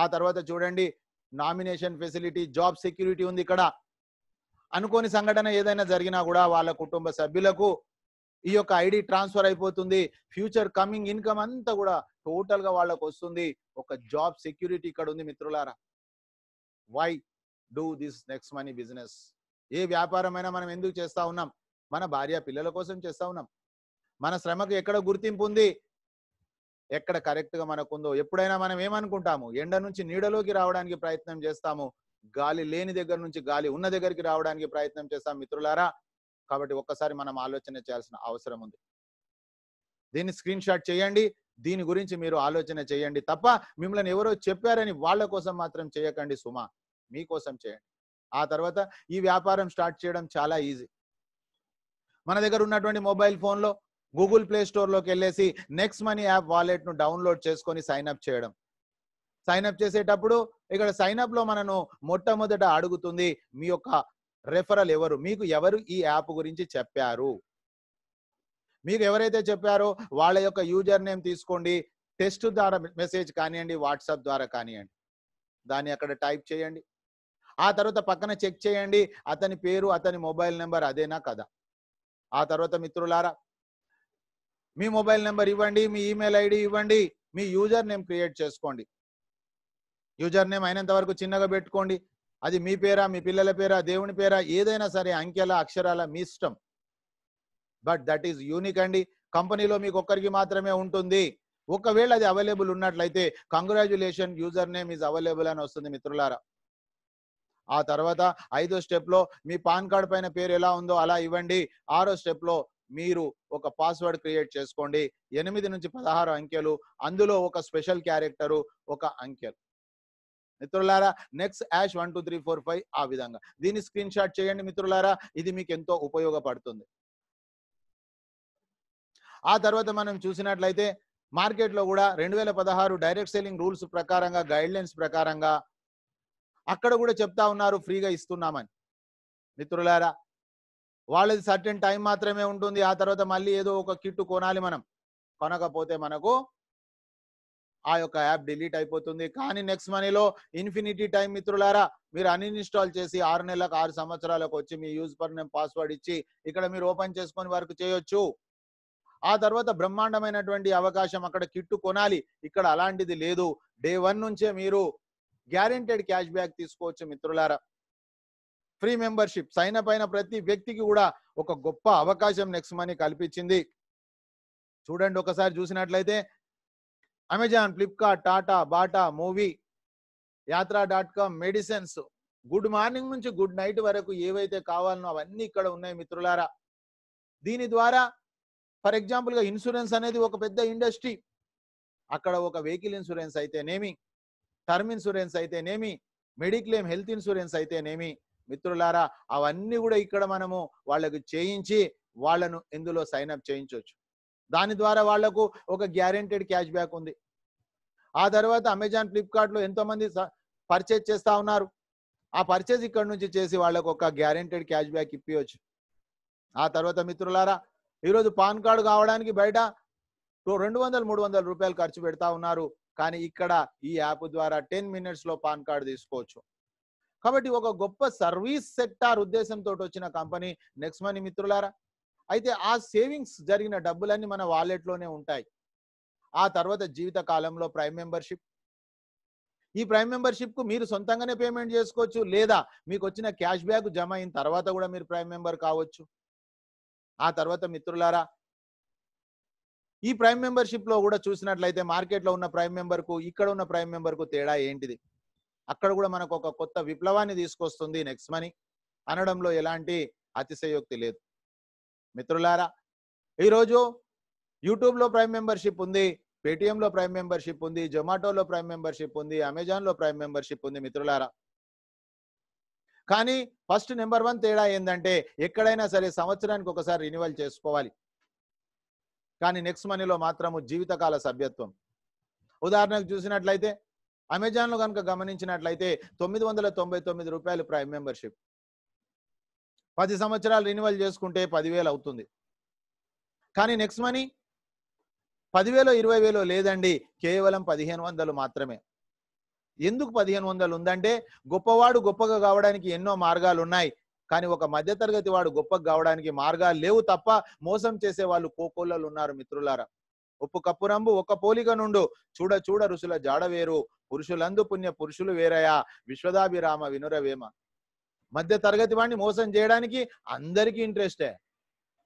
ఆ తర్వాత చూడండి నామినేషన్ ఫెసిలిటీ జాబ్ సెక్యూరిటీ ఉంది ఇక్కడ అనుకోని సంఘటన ఏదైనా జరిగినా కూడా వాళ్ళ కుటుంబ సభ్యులకు ఈ యొక్క ఐడి ట్రాన్స్ఫర్ అయిపోతుంది ఫ్యూచర్ కమింగ్ ఇన్కమ్ అంతా కూడా టోటల్ గా వాళ్ళకు వస్తుంది ఒక జాబ్ సెక్యూరిటీ ఇక్కడ ఉంది మిత్రులారా why do this next money business ఏ వ్యాపారమైనా మనం ఎందుకు చేస్తా ఉన్నాం మన భార్య పిల్లల కోసం చేస్తా ఉన్నాం మన శ్రమకు ఎక్కడ గుర్తింపు ఉంది ఎక్కడ కరెక్ట్గా మనకుందో ఎప్పుడైనా మనం ఏమనుకుంటాము ఎండ నుంచి నీడలోకి రావడానికి ప్రయత్నం చేస్తాము గాలి లేని దగ్గర నుంచి గాలి ఉన్న దగ్గరికి రావడానికి ప్రయత్నం చేస్తాం మిత్రులారా కాబట్టి ఒక్కసారి మనం ఆలోచన చేయాల్సిన అవసరం ఉంది దీన్ని స్క్రీన్ షాట్ చేయండి దీని గురించి మీరు ఆలోచన చేయండి తప్ప మిమ్మల్ని ఎవరో చెప్పారని వాళ్ళ కోసం మాత్రం చేయకండి సుమ మీకోసం చేయండి ఆ తర్వాత ఈ వ్యాపారం స్టార్ట్ చేయడం చాలా ఈజీ మన దగ్గర ఉన్నటువంటి మొబైల్ ఫోన్లో గూగుల్ ప్లే స్టోర్లోకి వెళ్ళేసి నెక్స్ట్ మనీ యాప్ వాలెట్ను డౌన్లోడ్ చేసుకొని సైన్ అప్ చేయడం సైన్ అప్ చేసేటప్పుడు ఇక్కడ సైన్ అప్ లో మనను మొట్టమొదట అడుగుతుంది మీ యొక్క రెఫరల్ ఎవరు మీకు ఎవరు ఈ యాప్ గురించి చెప్పారు మీకు ఎవరైతే చెప్పారో వాళ్ళ యొక్క యూజర్ నేమ్ తీసుకోండి టెస్ట్ ద్వారా మెసేజ్ కానివ్వండి వాట్సాప్ ద్వారా కానివ్వండి దాన్ని అక్కడ టైప్ చేయండి ఆ తర్వాత పక్కన చెక్ చేయండి అతని పేరు అతని మొబైల్ నెంబర్ అదేనా కదా ఆ తర్వాత మిత్రులారా మీ మొబైల్ నెంబర్ ఇవ్వండి మీ ఈమెయిల్ ఐడి ఇవ్వండి మీ యూజర్ నేమ్ క్రియేట్ చేసుకోండి యూజర్ నేమ్ అయినంత వరకు చిన్నగా పెట్టుకోండి అది మీ పేరా మీ పిల్లల పేరా దేవుని పేరా ఏదైనా సరే అంకెల అక్షరాల మీ ఇష్టం బట్ దట్ ఈస్ యూనిక్ అండి కంపెనీలో మీకు ఒక్కరికి మాత్రమే ఉంటుంది ఒకవేళ అది అవైలబుల్ ఉన్నట్లయితే congratulation user name is available అని వస్తుంది మిత్రులారా ఆ తర్వాత ఐదో స్టెప్లో మీ పాన్ కార్డ్ పైన పేరు ఎలా ఉందో అలా ఇవ్వండి ఆరో స్టెప్లో మీరు ఒక పాస్వర్డ్ క్రియేట్ చేసుకోండి ఎనిమిది నుంచి పదహారు అంకెలు అందులో ఒక స్పెషల్ క్యారెక్టరు ఒక అంకెలు మిత్రులారా next Yash one two three four five ఆ విధంగా దీన్ని స్క్రీన్ షాట్ చేయండి మిత్రులారా ఇది మీకు ఎంతో ఉపయోగపడుతుంది ఆ తర్వాత మనం చూసినట్లయితే మార్కెట్లో కూడా రెండు వేల పదహారు డైరెక్ట్ సెల్లింగ్ రూల్స్ ప్రకారంగా గైడ్ లైన్స్ ప్రకారంగా అక్కడ కూడా చెప్తా ఉన్నారు ఫ్రీగా ఇస్తున్నామని మిత్రులారా వాళ్ళది సర్టెన్ టైం మాత్రమే ఉంటుంది ఆ తర్వాత మళ్ళీ ఏదో ఒక కిట్టు కొనాలి మనం కొనకపోతే మనకు ఆ యొక్క యాప్ డిలీట్ అయిపోతుంది కానీ నెక్స్ట్ మనీలో ఇన్ఫినిటీ టైం మిత్రులారా మీరు అన్ఇన్స్టాల్ చేసి ఆరు నెలలకు ఆరు సంవత్సరాలకు వచ్చి మీ యూజ్ పర్ నేమ్ పాస్వర్డ్ ఇచ్చి ఇక్కడ మీరు ఓపెన్ చేసుకొని వర్క్ చేయొచ్చు ఆ తర్వాత బ్రహ్మాండమైనటువంటి అవకాశం అక్కడ కిట్టు కొనాలి ఇక్కడ అలాంటిది లేదు డే వన్ నుంచే మీరు గ్యారెంటెడ్ క్యాష్ బ్యాక్ తీసుకోవచ్చు మిత్రులారా ఫ్రీ మెంబర్షిప్ సైన్ అప్ అయిన ప్రతి వ్యక్తికి కూడా ఒక గొప్ప అవకాశం నెక్స్ట్ మనీ కల్పించింది చూడండి ఒకసారి చూసినట్లయితే Amazon Flipkart Tata Bata movie Yatra dot com medicines good morning నుంచి గుడ్ నైట్ వరకు ఏవైతే కావాలనో అవన్నీ ఇక్కడ ఉన్నాయి మిత్రులారా దీని ద్వారా ఫర్ ఎగ్జాంపుల్గా ఇన్సూరెన్స్ అనేది ఒక పెద్ద ఇండస్ట్రీ అక్కడ ఒక వెహికల్ ఇన్సూరెన్స్ అయితేనేమి టర్మ్ ఇన్సూరెన్స్ అయితేనేమి మెడిక్లెయిమ్ హెల్త్ ఇన్సూరెన్స్ అయితేనేమి మిత్రులారా అవన్నీ కూడా ఇక్కడ మనము వాళ్ళకు చేయించి వాళ్ళను ఇందులో సైన్అప్ చేయించవచ్చు దాని ద్వారా వాళ్లకు ఒక గ్యారెంటెడ్ క్యాష్ బ్యాక్ ఉంది ఆ తర్వాత అమెజాన్ ఫ్లిప్కార్ట్లో మంది పర్చేజ్ చేస్తా ఉన్నారు ఆ పర్చేజ్ ఇక్కడ నుంచి చేసి వాళ్ళకు ఒక గ్యారెంటెడ్ క్యాష్ బ్యాక్ ఇప్పించవచ్చు ఆ తర్వాత మిత్రులారా ఈరోజు పాన్ కార్డు కావడానికి బయట రెండు వందలు మూడు వందల రూపాయలు ఖర్చు పెడతా ఉన్నారు కానీ ఇక్కడ ఈ యాప్ ద్వారా టెన్ మినిట్స్ లో పాన్ కార్డు తీసుకోవచ్చు కాబట్టి ఒక గొప్ప సర్వీస్ సెక్టార్ ఉద్దేశంతో వచ్చిన కంపెనీ నెక్స్ట్ మనీ మిత్రులారా అయితే ఆ సేవింగ్స్ జరిగిన డబ్బులన్నీ మన వాలెట్లోనే ఉంటాయి ఆ తర్వాత జీవిత కాలంలో ప్రైమ్ మెంబర్షిప్ ఈ ప్రైమ్ మెంబర్షిప్కు మీరు సొంతంగానే పేమెంట్ చేసుకోవచ్చు లేదా మీకు వచ్చిన క్యాష్ బ్యాక్ జమ అయిన తర్వాత కూడా మీరు ప్రైమ్ మెంబర్ కావచ్చు ఆ తర్వాత మిత్రులారా ఈ ప్రైమ్ మెంబర్షిప్లో కూడా చూసినట్లయితే మార్కెట్లో ఉన్న ప్రైమ్ మెంబర్కు ఇక్కడ ఉన్న ప్రైమ్ మెంబర్కు తేడా ఏంటిది అక్కడ కూడా మనకు ఒక కొత్త విప్లవాన్ని తీసుకొస్తుంది నెక్స్ట్ మనీ అనడంలో ఎలాంటి అతిశయోక్తి లేదు మిత్రులారా ఈరోజు యూట్యూబ్లో ప్రైమ్ మెంబర్షిప్ ఉంది పేటిఎంలో ప్రైమ్ మెంబర్షిప్ ఉంది జొమాటోలో ప్రైమ్ మెంబర్షిప్ ఉంది అమెజాన్లో ప్రైమ్ మెంబర్షిప్ ఉంది మిత్రులారా కానీ ఫస్ట్ నెంబర్ వన్ తేడా ఏంటంటే ఎక్కడైనా సరే సంవత్సరానికి ఒకసారి రినివల్ చేసుకోవాలి కానీ నెక్స్ట్ మనీలో మాత్రము జీవితకాల సభ్యత్వం ఉదాహరణకు చూసినట్లయితే అమెజాన్ లో కనుక గమనించినట్లయితే తొమ్మిది వందల తొంభై తొమ్మిది రూపాయలు ప్రైమ్ మెంబర్షిప్ పది సంవత్సరాలు రినివల్ చేసుకుంటే పదివేలు అవుతుంది కానీ నెక్స్ట్ మనీ పదివేలో ఇరవై వేలో లేదండి కేవలం పదిహేను వందలు మాత్రమే ఎందుకు పదిహేను వందలు ఉందంటే గొప్పవాడు గొప్పగా కావడానికి ఎన్నో మార్గాలు ఉన్నాయి కానీ ఒక మధ్యతరగతి వాడు గొప్పగా కావడానికి మార్గాలు లేవు తప్ప మోసం చేసే వాళ్ళు కోకోళ్ళలు ఉన్నారు మిత్రులారా ఉప్పు కప్పురంబు ఒక పోలిక నుండు చూడ చూడ ఋషుల జాడ వేరు పురుషులందు పుణ్య పురుషులు వేరయా విశ్వదాభిరామ వినురవేమ మధ్య తరగతి వాడిని మోసం చేయడానికి అందరికీ ఇంట్రెస్టే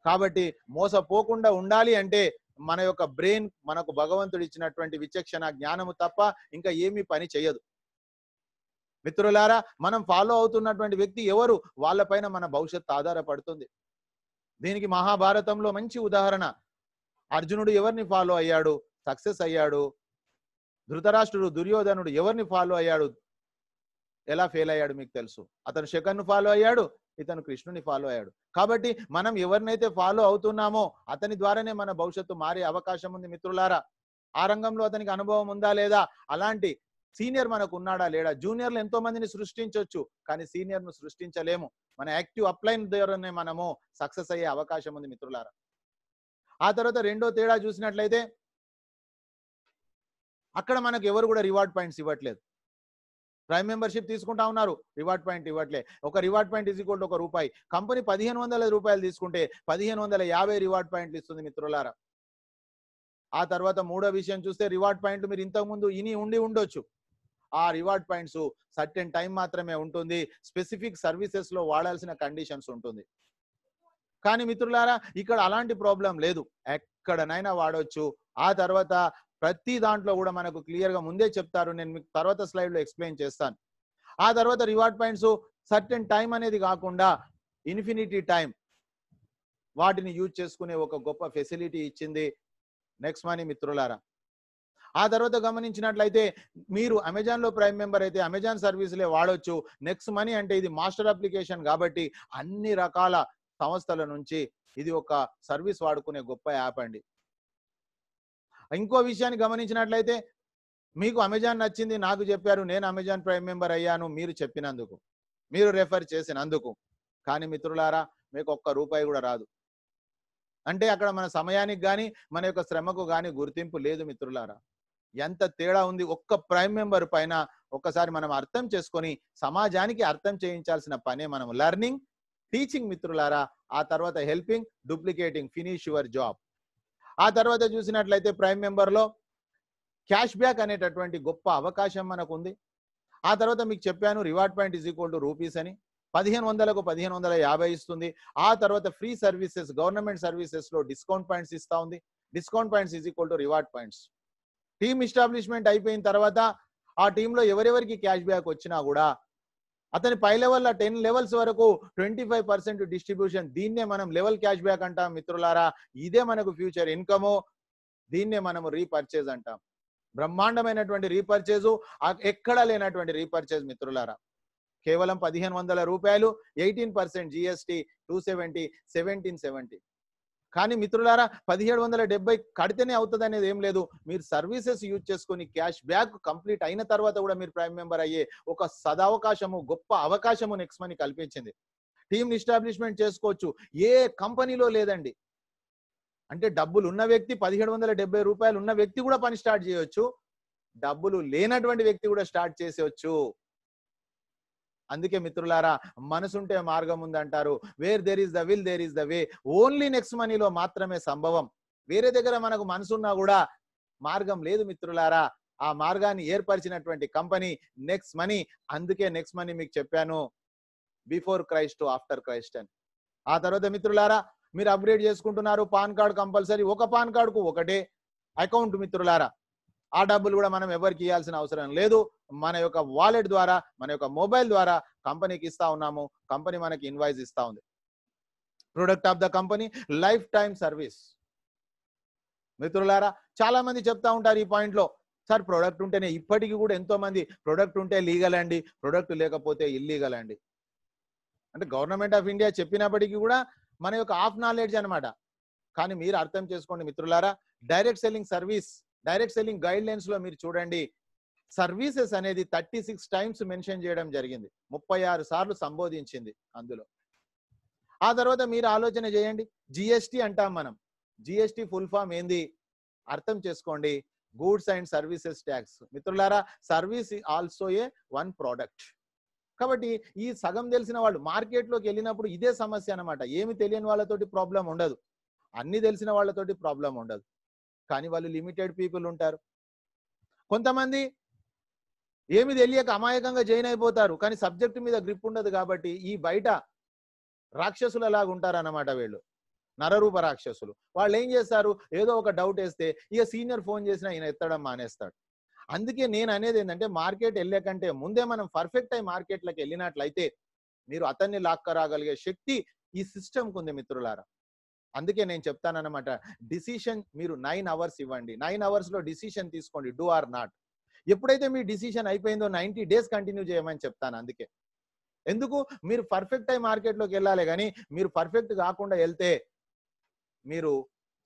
కాబట్టి మోసపోకుండా ఉండాలి అంటే మన యొక్క బ్రెయిన్ మనకు భగవంతుడు ఇచ్చినటువంటి విచక్షణ జ్ఞానము తప్ప ఇంకా ఏమీ పని చేయదు మిత్రులారా మనం ఫాలో అవుతున్నటువంటి వ్యక్తి ఎవరు వాళ్ళపైన మన భవిష్యత్తు ఆధారపడుతుంది దీనికి మహాభారతంలో మంచి ఉదాహరణ అర్జునుడు ఎవరిని ఫాలో అయ్యాడు సక్సెస్ అయ్యాడు ధృతరాష్ట్రుడు దుర్యోధనుడు ఎవరిని ఫాలో అయ్యాడు ఎలా ఫెయిల్ అయ్యాడు మీకు తెలుసు అతను శకన్ను ఫాలో అయ్యాడు ఇతను కృష్ణుని ఫాలో అయ్యాడు కాబట్టి మనం ఎవరినైతే ఫాలో అవుతున్నామో అతని ద్వారానే మన భవిష్యత్తు మారే అవకాశం ఉంది మిత్రులారా ఆ రంగంలో అతనికి అనుభవం ఉందా లేదా అలాంటి సీనియర్ మనకు ఉన్నాడా లేడా జూనియర్లు ఎంతో మందిని సృష్టించవచ్చు కానీ సీనియర్ను సృష్టించలేము మన యాక్టివ్ అప్లైన్ ద్వారానే మనము సక్సెస్ అయ్యే అవకాశం ఉంది మిత్రులారా ఆ తర్వాత రెండో తేడా చూసినట్లయితే అక్కడ మనకు ఎవరు కూడా రివార్డ్ పాయింట్స్ ఇవ్వట్లేదు ప్రైమ్ మెంబర్షిప్ తీసుకుంటా ఉన్నారు రివార్డ్ పాయింట్ ఇవ్వట్లే ఒక రివార్డ్ పాయింట్ ఈజ్ ఈక్వల్ ఒక రూపాయి కంపెనీ పదిహేను వందల రూపాయలు తీసుకుంటే పదిహేను వందల యాభై రివార్డ్ పాయింట్లు ఇస్తుంది మిత్రులారా ఆ తర్వాత మూడో విషయం చూస్తే రివార్డ్ పాయింట్లు మీరు ఇంతకుముందు ఇని ఉండి ఉండొచ్చు ఆ రివార్డ్ పాయింట్స్ సర్టెన్ టైం మాత్రమే ఉంటుంది స్పెసిఫిక్ సర్వీసెస్ లో వాడాల్సిన కండిషన్స్ ఉంటుంది కానీ మిత్రులారా ఇక్కడ అలాంటి ప్రాబ్లం లేదు ఎక్కడనైనా వాడవచ్చు ఆ తర్వాత ప్రతి దాంట్లో కూడా మనకు క్లియర్ గా ముందే చెప్తారు నేను మీకు తర్వాత స్లైడ్లో ఎక్స్ప్లెయిన్ చేస్తాను ఆ తర్వాత రివార్డ్ పాయింట్స్ సర్టెన్ టైం అనేది కాకుండా ఇన్ఫినిటీ టైం వాటిని యూజ్ చేసుకునే ఒక గొప్ప ఫెసిలిటీ ఇచ్చింది నెక్స్ట్ మనీ మిత్రులారా ఆ తర్వాత గమనించినట్లయితే మీరు అమెజాన్ లో ప్రైమ్ మెంబర్ అయితే అమెజాన్ లే వాడొచ్చు నెక్స్ట్ మనీ అంటే ఇది మాస్టర్ అప్లికేషన్ కాబట్టి అన్ని రకాల సంస్థల నుంచి ఇది ఒక సర్వీస్ వాడుకునే గొప్ప యాప్ అండి ఇంకో విషయాన్ని గమనించినట్లయితే మీకు అమెజాన్ నచ్చింది నాకు చెప్పారు నేను అమెజాన్ ప్రైమ్ మెంబర్ అయ్యాను మీరు చెప్పినందుకు మీరు రెఫర్ చేసినందుకు కానీ మిత్రులారా మీకు ఒక్క రూపాయి కూడా రాదు అంటే అక్కడ మన సమయానికి కానీ మన యొక్క శ్రమకు కానీ గుర్తింపు లేదు మిత్రులారా ఎంత తేడా ఉంది ఒక్క ప్రైమ్ మెంబర్ పైన ఒక్కసారి మనం అర్థం చేసుకొని సమాజానికి అర్థం చేయించాల్సిన పనే మనం లెర్నింగ్ టీచింగ్ మిత్రులారా ఆ తర్వాత helping duplicating finish your job ఆ తర్వాత చూసినట్లయితే ప్రైమ్ మెంబర్లో క్యాష్ బ్యాక్ అనేటటువంటి గొప్ప అవకాశం మనకు ఉంది ఆ తర్వాత మీకు చెప్పాను reward point is equal to rupees అని పదిహేను వందలకు పదిహేను వందల యాభై ఇస్తుంది ఆ తర్వాత ఫ్రీ సర్వీసెస్ గవర్నమెంట్ సర్వీసెస్లో డిస్కౌంట్ పాయింట్స్ ఇస్తా ఉంది discount points is equal to reward points team establishment అయిపోయిన తర్వాత ఆ టీంలో ఎవరెవరికి క్యాష్ బ్యాక్ వచ్చినా కూడా అతని పై లెవెల్ టెన్ లెవెల్స్ వరకు ట్వంటీ ఫైవ్ పర్సెంట్ డిస్ట్రిబ్యూషన్ దీన్నే మనం లెవెల్ క్యాష్ బ్యాక్ అంటాం మిత్రులారా ఇదే మనకు ఫ్యూచర్ ఇన్కము దీన్నే మనం రీపర్చేజ్ అంటాం బ్రహ్మాండమైనటువంటి రీపర్చేజు ఎక్కడా లేనటువంటి రీపర్చేజ్ మిత్రులారా కేవలం పదిహేను వందల రూపాయలు eighteen percent GST two seventy seventeen seventy కానీ మిత్రులారా పదిహేడు వందల డెబ్బై కడితేనే అవుతుంది అనేది ఏం లేదు మీరు సర్వీసెస్ యూజ్ చేసుకొని క్యాష్ బ్యాక్ కంప్లీట్ అయిన తర్వాత కూడా మీరు ప్రైమ్ మెంబర్ అయ్యే ఒక సదవకాశము గొప్ప అవకాశము నెక్స్ట్ మనీ కల్పించింది టీమ్ ఎస్టాబ్లిష్మెంట్ చేసుకోవచ్చు ఏ కంపెనీలో లేదండి అంటే డబ్బులు ఉన్న వ్యక్తి పదిహేడు వందల డెబ్బై రూపాయలు ఉన్న వ్యక్తి కూడా పని స్టార్ట్ చేయొచ్చు డబ్బులు లేనటువంటి వ్యక్తి కూడా స్టార్ట్ చేసేవచ్చు అందుకే మిత్రులారా మనసుంటే మార్గం ఉందంటారు where there is the will there is the way only next మనీలో మాత్రమే సంభవం వేరే దగ్గర మనకు మనసున్నా కూడా మార్గం లేదు మిత్రులారా ఆ మార్గాన్ని ఏర్పరిచినటువంటి కంపెనీ నెక్స్ట్ మనీ అందుకే నెక్స్ట్ మనీ మీకు చెప్పాను బిఫోర్ క్రైస్ట్ ఆఫ్టర్ క్రైస్ట్ అని ఆ తర్వాత మిత్రులారా మీరు అప్గ్రేడ్ చేసుకుంటున్నారు పాన్ కార్డ్ కంపల్సరీ ఒక పాన్ కు ఒకటే అకౌంట్ మిత్రులారా ఆ డబ్బులు కూడా మనం ఎవరికి ఇవ్వాల్సిన అవసరం లేదు మన యొక్క వాలెట్ ద్వారా మన యొక్క మొబైల్ ద్వారా కంపెనీకి ఇస్తా ఉన్నాము కంపెనీ మనకి ఇన్వాయిస్ ఇస్తా ఉంది product of the company life time service మిత్రులారా చాలా మంది చెప్తా ఉంటారు ఈ పాయింట్ లో సార్ ప్రొడక్ట్ ఉంటేనే ఇప్పటికీ కూడా ఎంతో మంది ప్రొడక్ట్ ఉంటే లీగల్ అండి ప్రొడక్ట్ లేకపోతే ఇల్లీగల్ అండి అంటే గవర్నమెంట్ ఆఫ్ ఇండియా చెప్పినప్పటికీ కూడా మన యొక్క ఆఫ్ నాలెడ్జ్ అనమాట కానీ మీరు అర్థం చేసుకోండి మిత్రులారా direct selling service direct selling guidelines లో మీరు చూడండి సర్వీసెస్ అనేది థర్టీ సిక్స్ టైమ్స్ మెన్షన్ చేయడం జరిగింది ముప్పై ఆరు సార్లు సంబోధించింది అందులో ఆ తర్వాత మీరు ఆలోచన చేయండి జిఎస్టి అంటాం మనం జిఎస్టి ఫుల్ ఫామ్ ఏంది అర్థం చేసుకోండి గూడ్స్ అండ్ సర్వీసెస్ ట్యాక్స్ మిత్రులారా service also a one product కాబట్టి ఈ సగం తెలిసిన వాళ్ళు మార్కెట్లోకి వెళ్ళినప్పుడు ఇదే సమస్య అనమాట ఏమి తెలియని వాళ్ళతోటి ప్రాబ్లం ఉండదు అన్ని తెలిసిన వాళ్ళతోటి ప్రాబ్లం ఉండదు కానీ వాళ్ళు లిమిటెడ్ పీపుల్ ఉంటారు కొంతమంది ఏమి తెలియక అమాయకంగా జైన్ అయిపోతారు కానీ సబ్జెక్టు మీద గ్రిప్ ఉండదు కాబట్టి ఈ బయట రాక్షసులలాగా ఉంటారన్నమాట వీళ్ళు నరరూప రాక్షసులు వాళ్ళు ఏం చేస్తారు ఏదో ఒక డౌట్ వేస్తే ఇక సీనియర్ ఫోన్ చేసినా ఈయన ఎత్తడం మానేస్తాడు అందుకే నేను అనేది ఏంటంటే మార్కెట్ వెళ్ళే కంటే ముందే మనం పర్ఫెక్ట్ అయి మార్కెట్లకు వెళ్ళినట్లయితే మీరు అతన్ని లాక్క రాగలిగే శక్తి ఈ సిస్టమ్కి ఉంది మిత్రులారా అందుకే నేను చెప్తానన్నమాట డిసిషన్ మీరు నైన్ అవర్స్ ఇవ్వండి నైన్ అవర్స్ లో డిసిషన్ తీసుకోండి డూ ఆర్ నాట్ ఎప్పుడైతే మీ డిసిషన్ అయిపోయిందో నైన్టీ డేస్ కంటిన్యూ చేయమని చెప్తాను అందుకే ఎందుకు మీరు పర్ఫెక్ట్ అయి మార్కెట్లోకి వెళ్ళాలి కానీ మీరు పర్ఫెక్ట్ కాకుండా వెళ్తే మీరు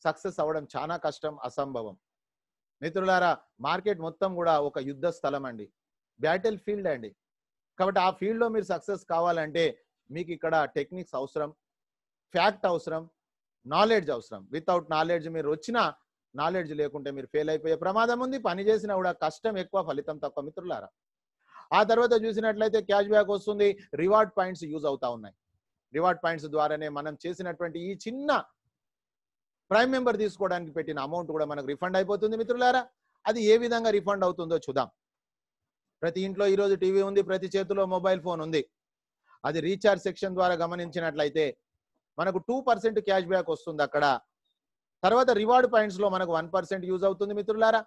సక్సెస్ అవ్వడం చాలా కష్టం అసంభవం మిత్రులారా మార్కెట్ మొత్తం కూడా ఒక యుద్ధ స్థలం అండి బ్యాటిల్ ఫీల్డ్ అండి కాబట్టి ఆ ఫీల్డ్లో మీరు సక్సెస్ కావాలంటే మీకు ఇక్కడ టెక్నిక్స్ అవసరం ఫ్యాక్ట్ అవసరం నాలెడ్జ్ అవసరం వితౌట్ నాలెడ్జ్ మీరు వచ్చినా నాలెడ్జ్ లేకుంటే మీరు ఫెయిల్ అయిపోయే ప్రమాదం ఉంది పని చేసినా కూడా కష్టం ఎక్కువ ఫలితం తక్కువ మిత్రులారా ఆ తర్వాత చూసినట్లయితే క్యాష్ బ్యాక్ వస్తుంది రివార్డ్ పాయింట్స్ యూజ్ అవుతా ఉన్నాయి రివార్డ్ పాయింట్స్ ద్వారానే మనం చేసినటువంటి ఈ చిన్న ప్రైమ్ మెంబర్ తీసుకోవడానికి పెట్టిన అమౌంట్ కూడా మనకు రిఫండ్ అయిపోతుంది మిత్రులారా అది ఏ విధంగా రిఫండ్ అవుతుందో చూద్దాం ప్రతి ఇంట్లో ఈరోజు టీవీ ఉంది ప్రతి చేతిలో మొబైల్ ఫోన్ ఉంది అది రీఛార్జ్ సెక్షన్ ద్వారా గమనించినట్లయితే మనకు టూ పర్సెంట్ క్యాష్ బ్యాక్ వస్తుంది అక్కడ తర్వాత రివార్డ్ పాయింట్స్ లో మనకు వన్ పర్సెంట్ యూజ్ అవుతుంది మిత్రులారా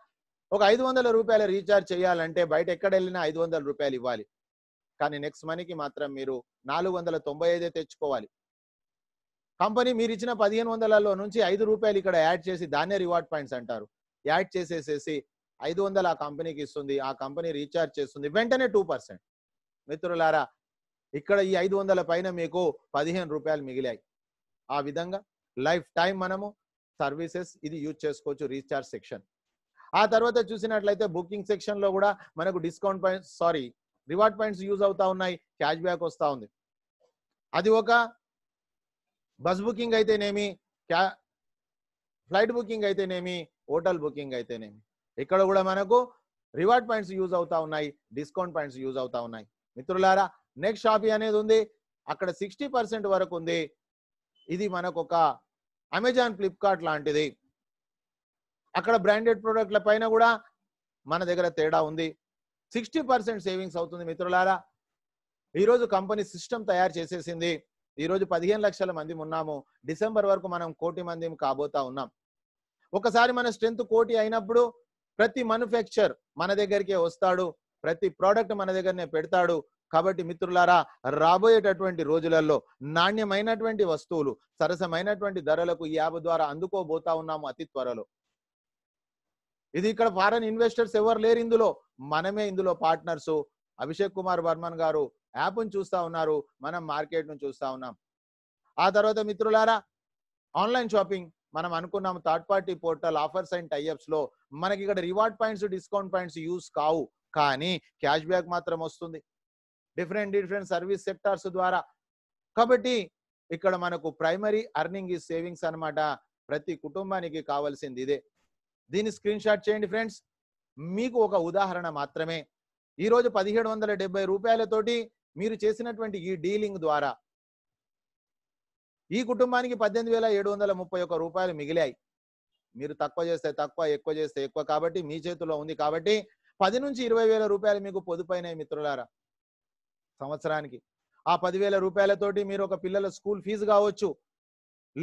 ఒక ఐదు వందల రూపాయలు రీఛార్జ్ చేయాలంటే బయట ఎక్కడ వెళ్ళినా ఐదు వందల రూపాయలు ఇవ్వాలి కానీ నెక్స్ట్ మనీకి మాత్రం మీరు నాలుగు వందల తొంభై ఐదే తెచ్చుకోవాలి కంపెనీ మీరు ఇచ్చిన పదిహేను వందలలో నుంచి ఐదు రూపాయలు ఇక్కడ యాడ్ చేసి దాన్నే రివార్డ్ పాయింట్స్ అంటారు యాడ్ చేసేసేసి ఐదు వందలు ఆ కంపెనీకి ఇస్తుంది ఆ కంపెనీ రీఛార్జ్ చేస్తుంది వెంటనే టూ పర్సెంట్ మిత్రులారా ఇక్కడ ఈ ఐదు వందల పైన మీకు పదిహేను రూపాయలు మిగిలాయి ఆ విధంగా లైఫ్ టైం మనము సర్వీసెస్ ఇది యూజ్ చేసుకోవచ్చు రీఛార్జ్ సెక్షన్ ఆ తర్వాత చూసినట్లయితే బుకింగ్ సెక్షన్ లో కూడా మనకు discount points sorry reward points use అవుతా ఉన్నాయి క్యాష్ బ్యాక్ వస్తూ ఉంది అది ఒక బస్ బుకింగ్ అయితేనేమి క్యా ఫ్లైట్ బుకింగ్ అయితేనేమి హోటల్ బుకింగ్ అయితేనేమి ఇక్కడ కూడా మనకు రివార్డ్ పాయింట్స్ యూజ్ అవుతా ఉన్నాయి డిస్కౌంట్ పాయింట్స్ యూజ్ అవుతా ఉన్నాయి మిత్రులారా నెక్స్ట్ షాపింగ్ అనేది ఉంది అక్కడ సిక్స్టీ పర్సెంట్ వరకు ఉంది ఇది మనకు ఒక అమెజాన్ ఫ్లిప్కార్ట్ లాంటిది అక్కడ బ్రాండెడ్ ప్రోడక్ట్ల పైన కూడా మన దగ్గర తేడా ఉంది సిక్స్టీ పర్సెంట్ సేవింగ్స్ అవుతుంది మిత్రులారా ఈరోజు కంపెనీ సిస్టమ్ తయారు చేసేసింది ఈరోజు పదిహేను లక్షల మంది ఉన్నాము డిసెంబర్ వరకు మనం కోటి మంది కాబోతా ఉన్నాం ఒకసారి మన స్ట్రెంత్ కోటి అయినప్పుడు ప్రతి మనుఫ్యాక్చర్ మన దగ్గరికే వస్తాడు ప్రతి ప్రోడక్ట్ మన దగ్గరనే పెడతాడు కాబట్టి మిత్రులారా రాబోయేటటువంటి రోజులలో నాణ్యమైనటువంటి వస్తువులు సరసమైనటువంటి ధరలకు ఈ యాప్ ద్వారా అందుకోబోతా ఉన్నాము అతి త్వరలో ఇది ఇక్కడ ఫారెన్ ఇన్వెస్టర్స్ ఎవరు లేరు ఇందులో మనమే ఇందులో పార్ట్నర్స్ అభిషేక్ కుమార్ బర్మన్ గారు యాప్ను చూస్తా ఉన్నారు మనం మార్కెట్ను చూస్తా ఉన్నాం ఆ తర్వాత మిత్రులారా ఆన్లైన్ షాపింగ్ మనం అనుకున్నాం third party portal offers and tie ups లో మనకి ఇక్కడ reward points discount points use కావు కానీ క్యాష్ బ్యాక్ మాత్రం వస్తుంది డిఫరెంట్ డిఫరెంట్ సర్వీస్ సెక్టార్స్ ద్వారా కాబట్టి ఇక్కడ మనకు ప్రైమరీ అర్నింగ్ ఈ సేవింగ్స్ అనమాట ప్రతి కుటుంబానికి కావాల్సింది ఇదే దీన్ని స్క్రీన్ షాట్ చేయండి ఫ్రెండ్స్ మీకు ఒక ఉదాహరణ మాత్రమే ఈరోజు పదిహేడు వందల డెబ్బై రూపాయలతోటి మీరు చేసినటువంటి ఈ డీలింగ్ ద్వారా ఈ కుటుంబానికి పద్దెనిమిది వేల ఏడు వందల ముప్పై ఒక్క రూపాయలు మిగిలాయి మీరు తక్కువ చేస్తే తక్కువ ఎక్కువ చేస్తే ఎక్కువ కాబట్టి మీ చేతిలో ఉంది కాబట్టి పది నుంచి ఇరవై వేల రూపాయలు మీకు అయినాయి మిత్రులారా సంవత్సరానికి ఆ పదివేల రూపాయలతోటి మీరు ఒక పిల్లల స్కూల్ ఫీజు కావచ్చు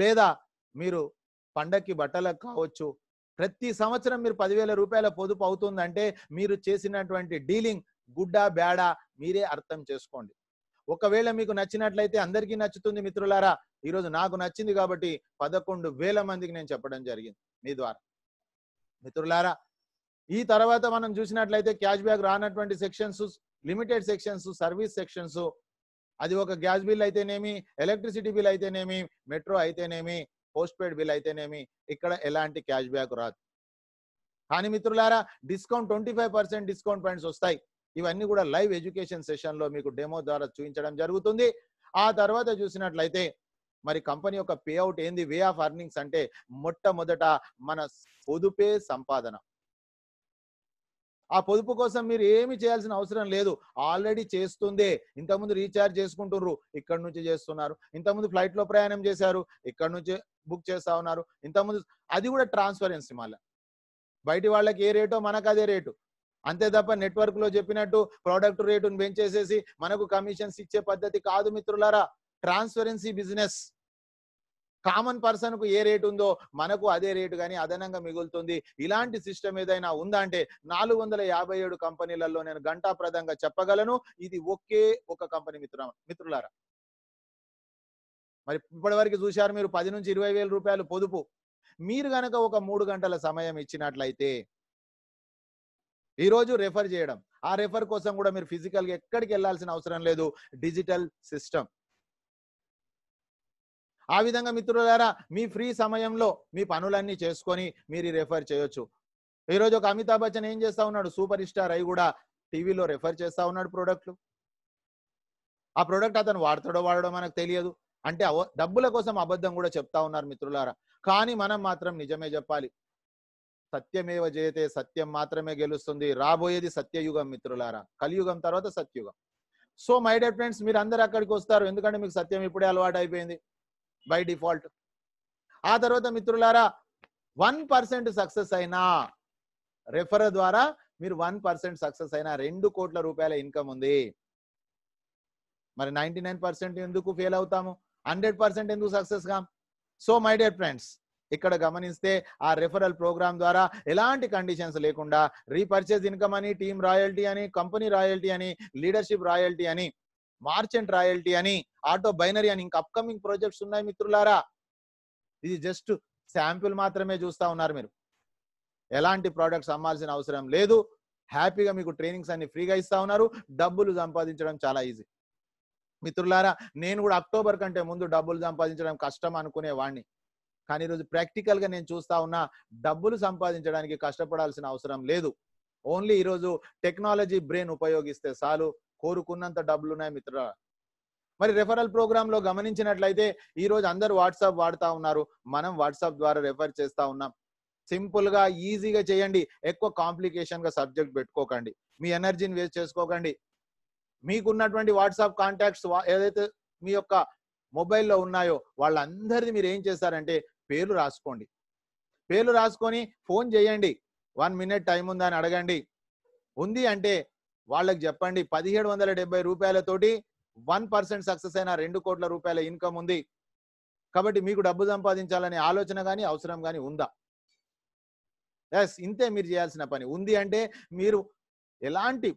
లేదా మీరు పండక్కి బట్టలకు కావచ్చు ప్రతి సంవత్సరం మీరు పదివేల రూపాయల పొదుపు అవుతుందంటే మీరు చేసినటువంటి డీలింగ్ గుడ్డా బ్యాడా మీరే అర్థం చేసుకోండి ఒకవేళ మీకు నచ్చినట్లయితే అందరికీ నచ్చుతుంది మిత్రులారా ఈరోజు నాకు నచ్చింది కాబట్టి పదకొండు వేల మందికి నేను చెప్పడం జరిగింది మీ ద్వారా మిత్రులారా ఈ తర్వాత మనం చూసినట్లయితే క్యాష్ బ్యాక్ రానటువంటి sections limited sections service sections అది ఒక గ్యాస్ బిల్ అయితేనేమి ఎలక్ట్రిసిటీ బిల్ అయితేనేమి మెట్రో అయితేనేమి పోస్ట్ పెయిడ్ బిల్ అయితేనేమి ఇక్కడ ఎలాంటి క్యాష్ బ్యాక్ రాదు కానీ మిత్రులారా డిస్కౌంట్ ట్వంటీ డిస్కౌంట్ పాయింట్స్ వస్తాయి ఇవన్నీ కూడా లైవ్ ఎడ్యుకేషన్ సెషన్లో మీకు డెమో ద్వారా చూపించడం జరుగుతుంది ఆ తర్వాత చూసినట్లయితే మరి కంపెనీ యొక్క పే అవుట్ ఏంది వే ఆఫ్ అర్నింగ్స్ అంటే మొట్టమొదట మన పొదుపే సంపాదన ఆ పొదుపు కోసం మీరు ఏమి చేయాల్సిన అవసరం లేదు ఆల్రెడీ చేస్తుందే ఇంతకుముందు రీఛార్జ్ చేసుకుంటున్నారు ఇక్కడ నుంచి చేస్తున్నారు ఇంతకుముందు ఫ్లైట్ లో ప్రయాణం చేశారు ఇక్కడ నుంచి బుక్ చేస్తా ఉన్నారు ఇంతకుముందు అది కూడా ట్రాన్స్పరెన్సీ మళ్ళీ బయటి వాళ్ళకి ఏ రేటో మనకు అదే రేటు అంతే తప్ప నెట్వర్క్ లో చెప్పినట్టు ప్రోడక్ట్ రేటును పెంచేసేసి మనకు కమిషన్స్ ఇచ్చే పద్ధతి కాదు మిత్రులారా ట్రాన్స్పరెన్సీ బిజినెస్ కామన్ పర్సన్ కు ఏ రేటు ఉందో మనకు అదే రేటు కానీ అదనంగా మిగులుతుంది ఇలాంటి సిస్టమ్ ఏదైనా ఉందా అంటే నాలుగు వందల యాభై ఏడు కంపెనీలలో నేను గంటాప్రదంగా చెప్పగలను ఇది ఒకే ఒక కంపెనీ మిత్ర మిత్రులారా మరి ఇప్పటివరకు చూశారు మీరు పది నుంచి ఇరవై వేల రూపాయలు పొదుపు మీరు గనక ఒక మూడు గంటల సమయం ఇచ్చినట్లయితే ఈరోజు రెఫర్ చేయడం ఆ రెఫర్ కోసం కూడా మీరు ఫిజికల్గా ఎక్కడికి వెళ్ళాల్సిన అవసరం లేదు డిజిటల్ సిస్టమ్ ఆ విధంగా మిత్రులారా మీ ఫ్రీ సమయంలో మీ పనులన్నీ చేసుకొని మీరు రెఫర్ చేయొచ్చు ఈరోజు ఒక అమితాబ్ బచ్చన్ ఏం చేస్తా ఉన్నాడు సూపర్ స్టార్ అయి కూడా టీవీలో రెఫర్ చేస్తా ఉన్నాడు ప్రోడక్ట్లు ఆ ప్రోడక్ట్ అతను వాడతాడో వాడడో మనకు తెలియదు అంటే డబ్బుల కోసం అబద్ధం కూడా చెప్తా ఉన్నారు మిత్రులారా కానీ మనం మాత్రం నిజమే చెప్పాలి సత్యమేవ జయతే సత్యం మాత్రమే గెలుస్తుంది రాబోయేది సత్యయుగం మిత్రులారా కలియుగం తర్వాత సత్యుగం సో మై డియర్ ఫ్రెండ్స్ మీరు అందరు అక్కడికి వస్తారు ఎందుకంటే మీకు సత్యం ఇప్పుడే అలవాటు అయిపోయింది బై డిఫాల్ట్ ఆ తర్వాత మిత్రులారా వన్ పర్సెంట్ సక్సెస్ అయినా రెఫర్ ద్వారా మీరు వన్ పర్సెంట్ సక్సెస్ అయినా రెండు కోట్ల రూపాయల ఇన్కమ్ ఉంది మరి నైన్టీ నైన్ పర్సెంట్ ఎందుకు ఫెయిల్ అవుతాము హండ్రెడ్ పర్సెంట్ ఎందుకు సక్సెస్ కాం సో మై డియర్ ఫ్రెండ్స్ ఇక్కడ గమనిస్తే ఆ రెఫరల్ ప్రోగ్రామ్ ద్వారా ఎలాంటి కండిషన్స్ లేకుండా రీపర్చేజ్ ఇన్కమ్ అని టీమ్ రాయల్టీ అని కంపెనీ రాయల్టీ అని లీడర్షిప్ రాయల్టీ అని మార్చెంట్ రాయల్టీ అని ఆటో బైనరీ అని ఇంకా అప్కమింగ్ ప్రాజెక్ట్స్ ఉన్నాయి మిత్రులారా ఇది జస్ట్ శాంపుల్ మాత్రమే చూస్తూ ఉన్నారు మీరు ఎలాంటి ప్రోడక్ట్స్ అమ్మాల్సిన అవసరం లేదు హ్యాపీగా మీకు ట్రైనింగ్స్ అన్ని ఫ్రీగా ఇస్తా ఉన్నారు డబ్బులు సంపాదించడం చాలా ఈజీ మిత్రులారా నేను కూడా అక్టోబర్ కంటే ముందు డబ్బులు సంపాదించడం కష్టం అనుకునేవాడిని కానీ ఈరోజు ప్రాక్టికల్గా నేను చూస్తా ఉన్నా డబ్బులు సంపాదించడానికి కష్టపడాల్సిన అవసరం లేదు ఓన్లీ ఈరోజు టెక్నాలజీ బ్రెయిన్ ఉపయోగిస్తే చాలు కోరుకున్నంత డబ్బులు ఉన్నాయి మిత్ర మరి రెఫరల్ ప్రోగ్రామ్ లో గమనించినట్లయితే ఈ రోజు అందరూ వాట్సాప్ వాడుతా ఉన్నారు మనం వాట్సాప్ ద్వారా రెఫర్ చేస్తా ఉన్నాం సింపుల్ గా ఈజీగా చేయండి ఎక్కువ కాంప్లికేషన్ గా సబ్జెక్ట్ పెట్టుకోకండి మీ ఎనర్జీని వేస్ట్ చేసుకోకండి మీకున్నటువంటి వాట్సాప్ కాంటాక్ట్స్ ఏదైతే మీ యొక్క మొబైల్లో ఉన్నాయో వాళ్ళందరిది మీరు ఏం చేస్తారంటే పేర్లు రాసుకోండి పేర్లు రాసుకొని ఫోన్ చేయండి వన్ మినిట్ టైం ఉందా అని అడగండి ఉంది అంటే వాళ్ళకి చెప్పండి పదిహేడు వందల డెబ్బై రూపాయలతోటి వన్ పర్సెంట్ సక్సెస్ అయిన రెండు కోట్ల రూపాయల ఇన్కమ్ ఉంది కాబట్టి మీకు డబ్బు సంపాదించాలనే ఆలోచన కానీ అవసరం కానీ ఉందా ఎస్ ఇంతే మీరు చేయాల్సిన పని ఉంది అంటే మీరు ఎలాంటి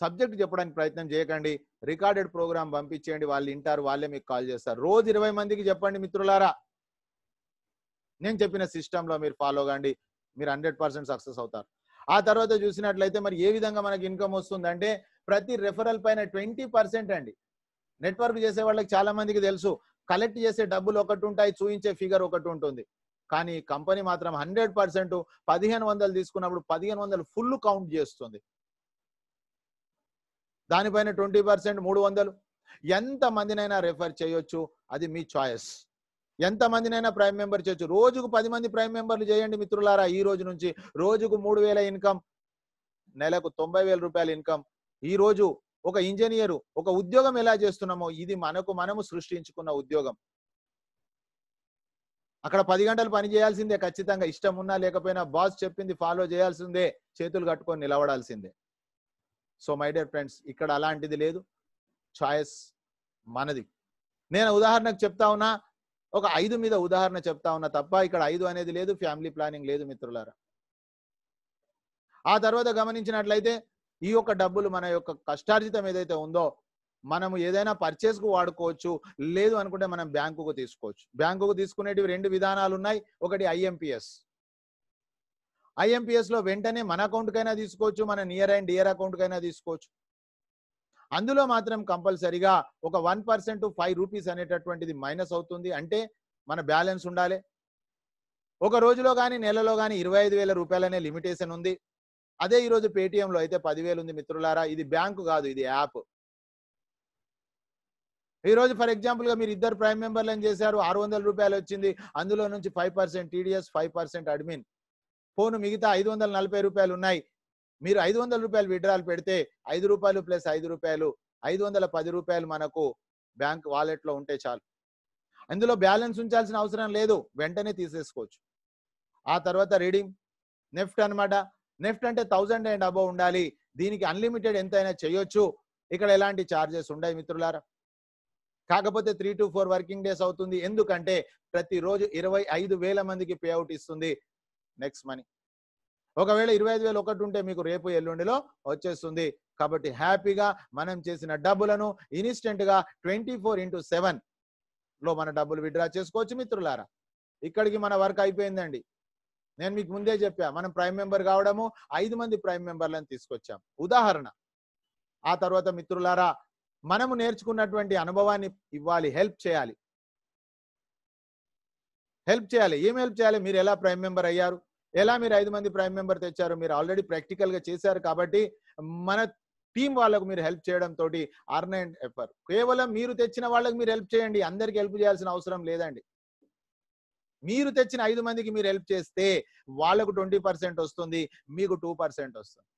సబ్జెక్ట్ చెప్పడానికి ప్రయత్నం చేయకండి రికార్డెడ్ ప్రోగ్రామ్ పంపించేయండి వాళ్ళు వింటారు వాళ్ళే మీకు కాల్ చేస్తారు రోజు ఇరవై మందికి చెప్పండి మిత్రులారా నేను చెప్పిన సిస్టంలో మీరు ఫాలో కండి మీరు హండ్రెడ్ పర్సెంట్ సక్సెస్ అవుతారు ఆ తర్వాత చూసినట్లయితే మరి ఏ విధంగా మనకి ఇన్కమ్ వస్తుందంటే ప్రతి రెఫరల్ పైన ట్వంటీ పర్సెంట్ అండి నెట్వర్క్ చేసే వాళ్ళకి చాలా మందికి తెలుసు కలెక్ట్ చేసే డబ్బులు ఒకటి ఉంటాయి చూయించే ఫిగర్ ఒకటి ఉంటుంది కానీ కంపెనీ మాత్రం హండ్రెడ్ పర్సెంట్ పదిహేను వందలు తీసుకున్నప్పుడు పదిహేను వందలు ఫుల్ కౌంట్ చేస్తుంది దానిపైన ట్వంటీ పర్సెంట్ మూడు వందలు ఎంత మందినైనా రెఫర్ చేయొచ్చు అది మీ చాయిస్ ఎంతమందినైనా ప్రైమ్ మెంబర్ చేయొచ్చు రోజుకు పది మంది ప్రైమ్ మెంబర్లు చేయండి మిత్రులారా ఈ రోజు నుంచి రోజుకు మూడు వేల ఇన్కమ్ నెలకు తొంభై వేల రూపాయల ఇన్కమ్ ఈ రోజు ఒక ఇంజనీరు ఒక ఉద్యోగం ఎలా చేస్తున్నామో ఇది మనకు మనము సృష్టించుకున్న ఉద్యోగం అక్కడ పది గంటలు పని చేయాల్సిందే ఖచ్చితంగా ఇష్టం ఉన్నా లేకపోయినా బాస్ చెప్పింది ఫాలో చేయాల్సిందే చేతులు కట్టుకొని నిలబడాల్సిందే సో మై డియర్ ఫ్రెండ్స్ ఇక్కడ అలాంటిది లేదు చాయిస్ మనది నేను ఉదాహరణకు చెప్తా ఉన్నా ఒక ఐదు మీద ఉదాహరణ చెప్తా ఉన్నా తప్ప ఇక్కడ ఐదు అనేది లేదు ఫ్యామిలీ ప్లానింగ్ లేదు మిత్రులారా ఆ తర్వాత గమనించినట్లయితే ఈ యొక్క డబ్బులు మన యొక్క కష్టార్జితం ఏదైతే ఉందో మనము ఏదైనా పర్చేస్కు వాడుకోవచ్చు లేదు అనుకుంటే మనం బ్యాంకుకు తీసుకోవచ్చు బ్యాంకుకు తీసుకునేటివి రెండు విధానాలు ఉన్నాయి ఒకటి ఐఎంపిఎస్ లో వెంటనే మన అకౌంట్ కైనా తీసుకోవచ్చు మన నియర్ అండ్ డియర్ కైనా తీసుకోవచ్చు అందులో మాత్రం కంపల్సరిగా ఒక వన్ పర్సెంట్ ఫైవ్ రూపీస్ అనేటటువంటిది మైనస్ అవుతుంది అంటే మన బ్యాలెన్స్ ఉండాలి ఒక రోజులో కానీ నెలలో కానీ ఇరవై ఐదు వేల రూపాయలనే లిమిటేషన్ ఉంది అదే ఈరోజు పేటిఎంలో అయితే పదివేలు ఉంది మిత్రులారా ఇది బ్యాంకు కాదు ఇది యాప్ ఈరోజు ఫర్ ఎగ్జాంపుల్గా మీరు ఇద్దరు ప్రైమ్ మెంబర్లు ఏం చేశారు ఆరు వందల రూపాయలు వచ్చింది అందులో నుంచి five percent TDS five percent admin ఫోన్ మిగతా ఐదు వందల నలభై రూపాయలు ఉన్నాయి మీరు ఐదు వందల రూపాయలు విడ్రాలు పెడితే ఐదు రూపాయలు ప్లస్ ఐదు రూపాయలు ఐదు వందల పది రూపాయలు మనకు బ్యాంక్ వాలెట్లో ఉంటే చాలు అందులో బ్యాలెన్స్ ఉంచాల్సిన అవసరం లేదు వెంటనే తీసేసుకోవచ్చు ఆ తర్వాత రీడింగ్ నెఫ్ట్ అనమాట నెఫ్ట్ అంటే థౌజండ్ అండ్ అబవ్ ఉండాలి దీనికి అన్లిమిటెడ్ ఎంతైనా చేయొచ్చు ఇక్కడ ఎలాంటి ఛార్జెస్ ఉండవు మిత్రులారా కాకపోతే three to four working days అవుతుంది ఎందుకంటే ప్రతిరోజు ఇరవై ఐదు వేల మందికి పే అవుట్ ఇస్తుంది నెక్స్ట్ మనీ ఒకవేళ ఇరవై ఐదు వేలు ఒకటి ఉంటే మీకు రేపు ఎల్లుండిలో వచ్చేస్తుంది కాబట్టి హ్యాపీగా మనం చేసిన డబ్బులను గా ట్వంటీ ఫోర్ ఇంటూ సెవెన్ లో మన డబ్బులు విడ్రా చేసుకోవచ్చు మిత్రులారా ఇక్కడికి మన వర్క్ అయిపోయిందండి నేను మీకు ముందే చెప్పా మనం ప్రైమ్ మెంబర్ కావడము ఐదు మంది ప్రైమ్ మెంబర్లను తీసుకొచ్చాం ఉదాహరణ ఆ తర్వాత మిత్రులారా మనము నేర్చుకున్నటువంటి అనుభవాన్ని ఇవ్వాలి హెల్ప్ చేయాలి హెల్ప్ చేయాలి ఏం హెల్ప్ చేయాలి మీరు ఎలా ప్రైమ్ మెంబర్ అయ్యారు ఎలా మీరు ఐదు మంది ప్రైమ్ మెంబర్ తెచ్చారు మీరు ఆల్రెడీ ప్రాక్టికల్ గా చేశారు కాబట్టి మన టీం వాళ్ళకు మీరు హెల్ప్ చేయడం తోటి అర్న్ అండ్ ఎఫర్ కేవలం మీరు తెచ్చిన వాళ్ళకి మీరు హెల్ప్ చేయండి అందరికి హెల్ప్ చేయాల్సిన అవసరం లేదండి మీరు తెచ్చిన ఐదు మందికి మీరు హెల్ప్ చేస్తే వాళ్ళకు ట్వంటీ పర్సెంట్ వస్తుంది మీకు టూ పర్సెంట్ వస్తుంది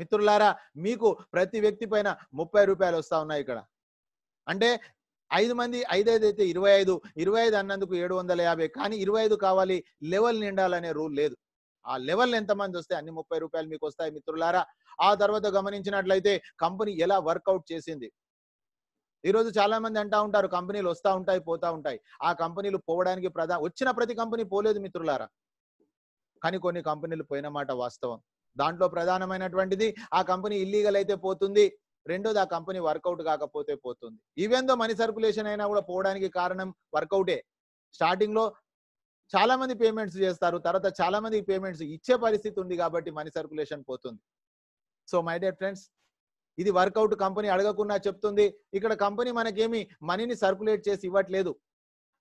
మిత్రులారా మీకు ప్రతి వ్యక్తి పైన ముప్పై రూపాయలు వస్తా ఉన్నాయి ఇక్కడ అంటే ఐదు మంది ఐదైదు అయితే ఇరవై ఐదు ఇరవై ఐదు అన్నందుకు ఏడు వందల యాభై కానీ ఇరవై ఐదు కావాలి లెవెల్ నిండాలనే రూల్ లేదు ఆ లెవెల్ ఎంతమంది వస్తే అన్ని ముప్పై రూపాయలు మీకు వస్తాయి మిత్రులారా ఆ తర్వాత గమనించినట్లయితే కంపెనీ ఎలా వర్కౌట్ చేసింది ఈరోజు చాలా మంది అంటా ఉంటారు కంపెనీలు వస్తూ ఉంటాయి పోతా ఉంటాయి ఆ కంపెనీలు పోవడానికి ప్రధాన వచ్చిన ప్రతి కంపెనీ పోలేదు మిత్రులారా కానీ కొన్ని కంపెనీలు పోయిన మాట వాస్తవం దాంట్లో ప్రధానమైనటువంటిది ఆ కంపెనీ ఇల్లీగల్ అయితే పోతుంది రెండోది ఆ కంపెనీ వర్కౌట్ కాకపోతే పోతుంది ఈవెన్ దో మనీ సర్కులేషన్ అయినా కూడా పోవడానికి కారణం వర్కౌటే స్టార్టింగ్ లో చాలా మంది పేమెంట్స్ చేస్తారు తర్వాత చాలా మంది పేమెంట్స్ ఇచ్చే పరిస్థితి ఉంది కాబట్టి మనీ సర్కులేషన్ పోతుంది సో మై డియర్ ఫ్రెండ్స్ ఇది వర్కౌట్ కంపెనీ అడగకుండా చెప్తుంది ఇక్కడ కంపెనీ మనకేమి మనీని సర్కులేట్ చేసి ఇవ్వట్లేదు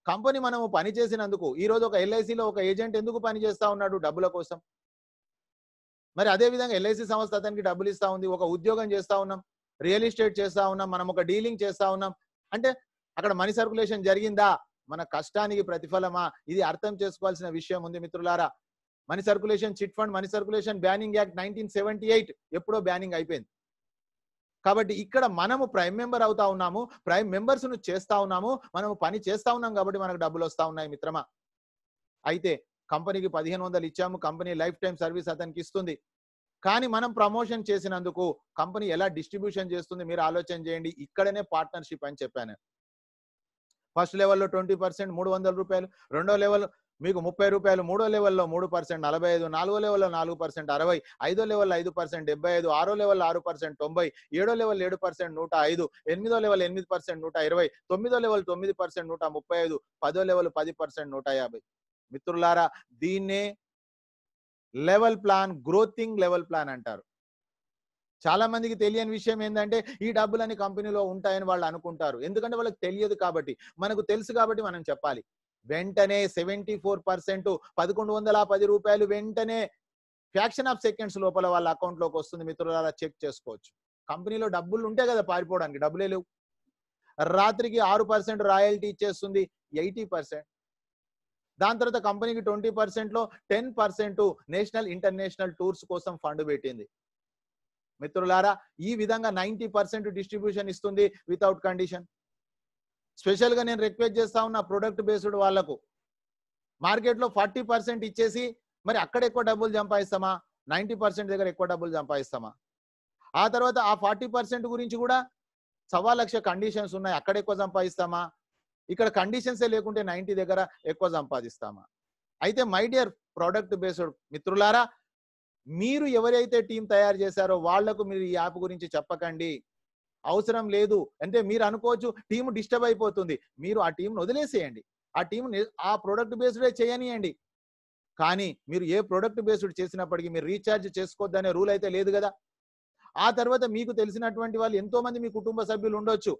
కంపెనీ మనము పని చేసినందుకు ఈరోజు ఒక ఎల్ఐసిలో ఒక ఏజెంట్ ఎందుకు పని చేస్తా ఉన్నాడు డబ్బుల కోసం మరి అదేవిధంగా ఎల్ఐసి సంస్థ అతనికి డబ్బులు ఇస్తా ఉంది ఒక ఉద్యోగం చేస్తా ఉన్నాం రియల్ ఎస్టేట్ చేస్తా ఉన్నాం మనం ఒక డీలింగ్ చేస్తా ఉన్నాం అంటే అక్కడ మనీ సర్కులేషన్ జరిగిందా మన కష్టానికి ప్రతిఫలమా ఇది అర్థం చేసుకోవాల్సిన విషయం ఉంది మిత్రులారా money circulation chit fund money circulation banning act nineteen seventy eight ఎప్పుడో బ్యానింగ్ అయిపోయింది కాబట్టి ఇక్కడ మనము ప్రైమ్ మెంబర్ అవుతా ఉన్నాము ప్రైమ్ మెంబర్స్ ను చేస్తా ఉన్నాము మనము పని చేస్తా ఉన్నాం కాబట్టి మనకు డబ్బులు వస్తా ఉన్నాయి మిత్రమా అయితే కంపెనీకి పదిహేను వందలు ఇచ్చాము కంపెనీ లైఫ్ టైం సర్వీస్ అతనికి ఇస్తుంది కానీ మనం ప్రమోషన్ చేసినందుకు కంపెనీ ఎలా డిస్ట్రిబ్యూషన్ చేస్తుంది మీరు ఆలోచన చేయండి ఇక్కడనే పార్ట్నర్షిప్ అని చెప్పాను ఫస్ట్ లెవెల్లో ట్వంటీ పర్సెంట్ మూడు వందల రూపాయలు రెండో లెవెల్ మీకు ముప్పై రూపాయలు మూడో లెవెల్లో మూడు పర్సెంట్ నలభై ఐదు నాలుగో లెవెల్లో నాలుగు పర్సెంట్ అరవై ఐదో లెవెల్ ఐదు పర్సెంట్ డెబ్బై ఐదు ఆరో లెవెల్ ఆరు పర్సెంట్ తొంభై ఏడో లెవెల్ ఏడు పర్సెంట్ నూట ఐదు ఎనిమిదో లెవెల్ ఎనిమిది పర్సెంట్ నూట ఇరవై తొమ్మిదో లెవెల్ తొమ్మిది పర్సెంట్ నూట ముప్పై ఐదు పదో లెవెల్ పది పర్సెంట్ నూట యాభై మిత్రులారా దీన్నే level plan growthing level plan అంటారు చాలా మందికి తెలియని విషయం ఏంటంటే ఈ డబ్బులన్నీ కంపెనీలో ఉంటాయని వాళ్ళు అనుకుంటారు ఎందుకంటే వాళ్ళకి తెలియదు కాబట్టి మనకు తెలుసు కాబట్టి మనం చెప్పాలి వెంటనే సెవెంటీ ఫోర్ పర్సెంట్ పదకొండు వందల పది రూపాయలు వెంటనే ఫ్యాక్షన్ ఆఫ్ సెకండ్స్ లోపల వాళ్ళ అకౌంట్లోకి వస్తుంది మిత్రులారా చెక్ చేసుకోవచ్చు కంపెనీలో డబ్బులు ఉంటే కదా పారిపోవడానికి డబ్బులే లేవు రాత్రికి ఆరు పర్సెంట్ రాయల్టీ ఇచ్చేస్తుంది ఎయిటీ పర్సెంట్ దాని తర్వాత కంపెనీకి ట్వంటీ పర్సెంట్ లో ten percent national international tours కోసం ఫండ్ పెట్టింది మిత్రులారా ఈ విధంగా నైన్టీ పర్సెంట్ డిస్ట్రిబ్యూషన్ ఇస్తుంది వితౌట్ కండిషన్ స్పెషల్ గా నేను రిక్వెస్ట్ చేస్తా ఉన్న ప్రొడక్ట్ బేస్డ్ వాళ్లకు మార్కెట్లో ఫార్టీ పర్సెంట్ ఇచ్చేసి మరి అక్కడ ఎక్కువ డబ్బులు సంపాదిస్తామా నైన్టీ పర్సెంట్ దగ్గర ఎక్కువ డబ్బులు సంపాదిస్తామా ఆ తర్వాత ఆ ఫార్టీ పర్సెంట్ గురించి కూడా సవా లక్ష కండిషన్స్ ఉన్నాయి అక్కడ ఎక్కువ సంపాదిస్తామా ఇక్కడ కండిషన్సే లేకుంటే నైంటీ దగ్గర ఎక్కువ సంపాదిస్తామా అయితే మై డియర్ ప్రోడక్ట్ బేస్డ్ మిత్రులారా మీరు ఎవరైతే టీం తయారు చేశారో వాళ్లకు మీరు ఈ యాప్ గురించి చెప్పకండి అవసరం లేదు అంటే మీరు అనుకోవచ్చు టీం డిస్టర్బ్ అయిపోతుంది మీరు ఆ టీంను వదిలేసేయండి ఆ టీం ఆ ప్రోడక్ట్ బేస్డే చేయనియండి కానీ మీరు ఏ ప్రోడక్ట్ బేస్డ్ చేసినప్పటికీ మీరు రీఛార్జ్ చేసుకోవద్దనే రూల్ అయితే లేదు కదా ఆ తర్వాత మీకు తెలిసినటువంటి వాళ్ళు ఎంతోమంది మీ కుటుంబ సభ్యులు ఉండొచ్చు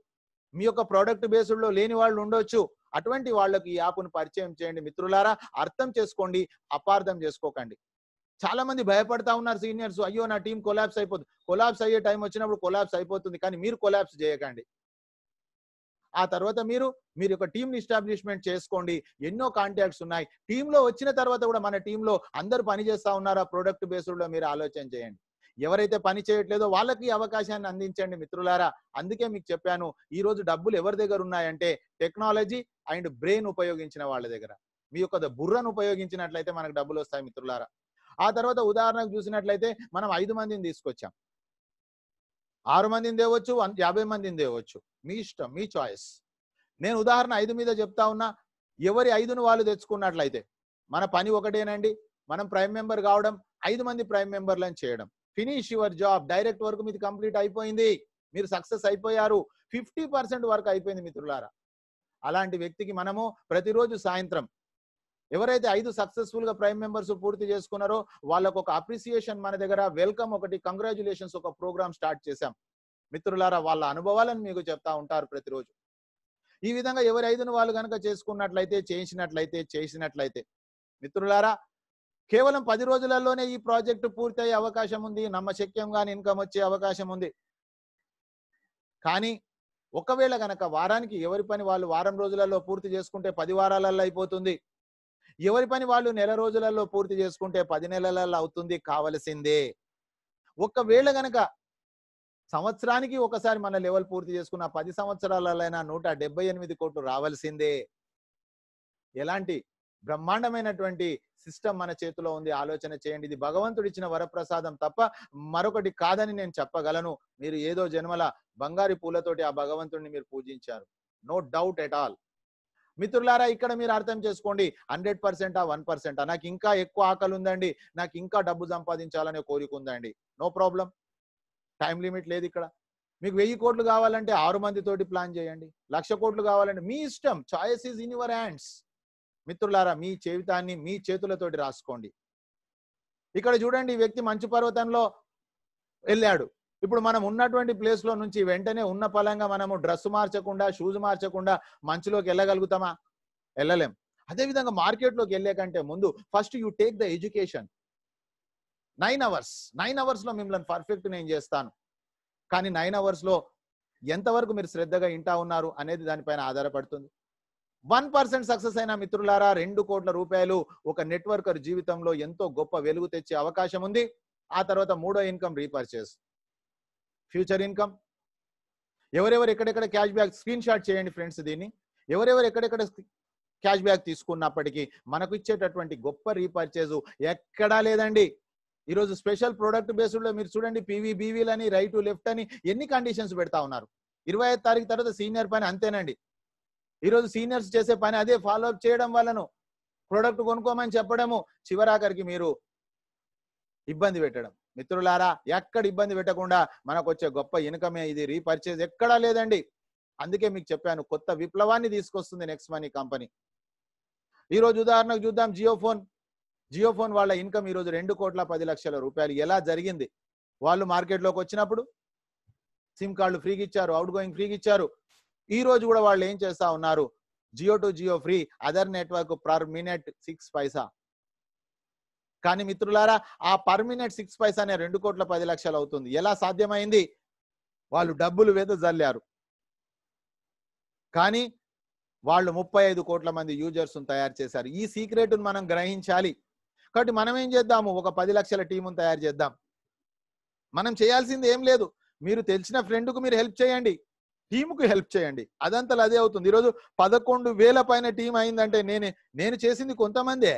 మీ యొక్క ప్రోడక్ట్ బేస్డ్ లో లేని వాళ్ళు ఉండొచ్చు అటువంటి వాళ్ళకి ఈ యాప్ను పరిచయం చేయండి మిత్రులారా అర్థం చేసుకోండి అపార్థం చేసుకోకండి చాలా మంది భయపడతా ఉన్నారు సీనియర్స్ అయ్యో నా టీం కొలాబ్స్ అయిపోతుంది కొలాబ్స్ అయ్యే టైం వచ్చినప్పుడు కొలాబ్స్ అయిపోతుంది కానీ మీరు కొలాబ్స్ చేయకండి ఆ తర్వాత మీరు మీరు ఒక టీంని ఎస్టాబ్లిష్మెంట్ చేసుకోండి ఎన్నో కాంటాక్ట్స్ ఉన్నాయి టీంలో వచ్చిన తర్వాత కూడా మన టీంలో అందరు పని చేస్తా ఉన్నారు ఆ ప్రోడక్ట్ బేస్డ్లో మీరు ఆలోచన చేయండి ఎవరైతే పని చేయట్లేదో వాళ్ళకి అవకాశాన్ని అందించండి మిత్రులారా అందుకే మీకు చెప్పాను ఈ రోజు డబ్బులు ఎవరి దగ్గర ఉన్నాయంటే టెక్నాలజీ అండ్ బ్రెయిన్ ఉపయోగించిన వాళ్ళ దగ్గర మీ యొక్క బుర్రను ఉపయోగించినట్లయితే మనకు డబ్బులు వస్తాయి మిత్రులారా ఆ తర్వాత ఉదాహరణకు చూసినట్లయితే మనం ఐదు మందిని తీసుకొచ్చాం ఆరు మందిని తేవచ్చు యాభై మందిని తేవచ్చు మీ ఇష్టం మీ చాయిస్ నేను ఉదాహరణ ఐదు మీద చెప్తా ఉన్నా ఎవరి ఐదును వాళ్ళు తెచ్చుకున్నట్లయితే మన పని ఒకటేనండి మనం ప్రైమ్ మెంబర్ కావడం ఐదు మంది ప్రైమ్ మెంబర్లను చేయడం finish your job direct work మీది కంప్లీట్ అయిపోయింది మీరు సక్సెస్ అయిపోయారు ఫిఫ్టీ పర్సెంట్ వర్క్ అయిపోయింది మిత్రులారా అలాంటి వ్యక్తికి మనము ప్రతిరోజు సాయంత్రం ఎవరైతే ఐదు సక్సెస్ఫుల్ గా ప్రైమ్ మెంబర్స్ పూర్తి చేసుకున్నారో వాళ్ళకు ఒక అప్రిసియేషన్ మన దగ్గర వెల్కమ్ ఒకటి కంగ్రాచులేషన్స్ ఒక ప్రోగ్రామ్ స్టార్ట్ చేశాం మిత్రులారా వాళ్ళ అనుభవాలను మీకు చెప్తా ఉంటారు ప్రతిరోజు ఈ విధంగా ఎవరి ఐదును వాళ్ళు కనుక చేసుకున్నట్లయితే చేయించినట్లయితే చేసినట్లయితే మిత్రులారా కేవలం పది రోజులలోనే ఈ ప్రాజెక్టు పూర్తయ్యే అవకాశం ఉంది నమ్మశక్యం కానీ ఇన్కమ్ వచ్చే అవకాశం ఉంది కానీ ఒకవేళ గనక వారానికి ఎవరి పని వాళ్ళు వారం రోజులలో పూర్తి చేసుకుంటే పది వారాలలో అయిపోతుంది ఎవరి పని వాళ్ళు నెల రోజులలో పూర్తి చేసుకుంటే పది నెలలలో అవుతుంది కావలసిందే ఒకవేళ గనక సంవత్సరానికి ఒకసారి మన లెవెల్ పూర్తి చేసుకున్న పది సంవత్సరాలైనా నూట డెబ్బై ఎనిమిది కోట్లు రావాల్సిందే ఎలాంటి బ్రహ్మాండమైనటువంటి సిస్టమ్ మన చేతిలో ఉంది ఆలోచన చేయండి ఇది భగవంతుడు ఇచ్చిన వరప్రసాదం తప్ప మరొకటి కాదని నేను చెప్పగలను మీరు ఏదో జన్మల బంగారి పూలతోటి ఆ భగవంతుడిని మీరు పూజించారు నో డౌట్ ఎట్ ఆల్ మిత్రులారా ఇక్కడ మీరు అర్థం చేసుకోండి హండ్రెడ్ ఆ వన్ పర్సెంట్ నాకు ఇంకా ఎక్కువ ఆకలి ఉందండి నాకు ఇంకా డబ్బు సంపాదించాలనే కోరిక ఉందండి నో ప్రాబ్లం టైం లిమిట్ లేదు ఇక్కడ మీకు వెయ్యి కోట్లు కావాలంటే ఆరు మందితోటి ప్లాన్ చేయండి లక్ష కోట్లు కావాలంటే మీ ఇష్టం choice is in your hands మిత్రులారా మీ జీవితాన్ని మీ చేతులతోటి రాసుకోండి ఇక్కడ చూడండి ఈ వ్యక్తి మంచు పర్వతంలో వెళ్ళాడు ఇప్పుడు మనం ఉన్నటువంటి ప్లేస్ లో నుంచి వెంటనే ఉన్న పలంగా మనము డ్రెస్ మార్చకుండా షూస్ మార్చకుండా మంచులోకి వెళ్ళగలుగుతామా వెళ్ళలేం అదేవిధంగా మార్కెట్లోకి వెళ్ళే కంటే ముందు first you take the education nine hours nine hours లో మిమ్మల్ని పర్ఫెక్ట్ నేను చేస్తాను కానీ నైన్ అవర్స్ లో ఎంతవరకు మీరు శ్రద్ధగా ఇంటా ఉన్నారు అనేది దానిపైన ఆధారపడుతుంది వన్ పర్సెంట్ సక్సెస్ అయిన మిత్రులారా రెండు కోట్ల రూపాయలు ఒక నెట్వర్కర్ జీవితంలో ఎంతో గొప్ప వెలుగు తెచ్చే అవకాశం ఉంది ఆ తర్వాత మూడో ఇన్కమ్ రీపర్చేస్ ఫ్యూచర్ ఇన్కమ్ ఎవరెవరు ఎక్కడెక్కడ క్యాష్ బ్యాక్ స్క్రీన్ షాట్ చేయండి ఫ్రెండ్స్ దీన్ని ఎవరెవరు ఎక్కడెక్కడ క్యాష్ బ్యాక్ తీసుకున్నప్పటికీ మనకు ఇచ్చేటటువంటి గొప్ప రీపర్చేజ్ ఎక్కడా లేదండి ఈరోజు స్పెషల్ ప్రోడక్ట్ బేస్డ్లో మీరు చూడండి పీవీ బీవీలని రైట్ లెఫ్ట్ అని ఎన్ని కండిషన్స్ పెడతా ఉన్నారు ఇరవై ఐదు తారీఖు తర్వాత సీనియర్ పని అంతేనండి ఈరోజు సీనియర్స్ చేసే పని అదే ఫాలో అప్ చేయడం వలన ప్రోడక్ట్ కొనుక్కోమని చెప్పడము చివరాఖరికి మీరు ఇబ్బంది పెట్టడం మిత్రులారా ఎక్కడ ఇబ్బంది పెట్టకుండా మనకు వచ్చే గొప్ప ఇన్కమే ఇది రీపర్చేజ్ ఎక్కడా లేదండి అందుకే మీకు చెప్పాను కొత్త విప్లవాన్ని తీసుకొస్తుంది నెక్స్ట్ మనీ కంపెనీ ఈరోజు ఉదాహరణకు చూద్దాం జియో ఫోన్ జియో ఫోన్ వాళ్ళ ఇన్కమ్ ఈరోజు రెండు కోట్ల పది లక్షల రూపాయలు ఎలా జరిగింది వాళ్ళు మార్కెట్లోకి వచ్చినప్పుడు సిమ్ కార్డులు ఫ్రీగా ఇచ్చారు అవుట్ గోయింగ్ ఫ్రీగా ఇచ్చారు ఈ రోజు కూడా వాళ్ళు ఏం చేస్తా ఉన్నారు Jio to Jio free other network per minute six paisa కానీ మిత్రులారా ఆ పర్ మినిట్ సిక్స్ అనే రెండు కోట్ల పది లక్షలు అవుతుంది ఎలా సాధ్యమైంది వాళ్ళు డబ్బులు వేద జల్లారు కానీ వాళ్ళు ముప్పై ఐదు కోట్ల మంది యూజర్స్ తయారు చేశారు ఈ సీక్రెట్ను మనం గ్రహించాలి కాబట్టి మనం ఏం చేద్దాము ఒక పది లక్షల టీమును తయారు చేద్దాం మనం చేయాల్సింది ఏం లేదు మీరు తెలిసిన ఫ్రెండ్కు మీరు హెల్ప్ చేయండి టీముకు హెల్ప్ చేయండి అదంతా అదే అవుతుంది ఈరోజు పదకొండు వేల పైన టీం అయిందంటే నేనే నేను చేసింది కొంతమందే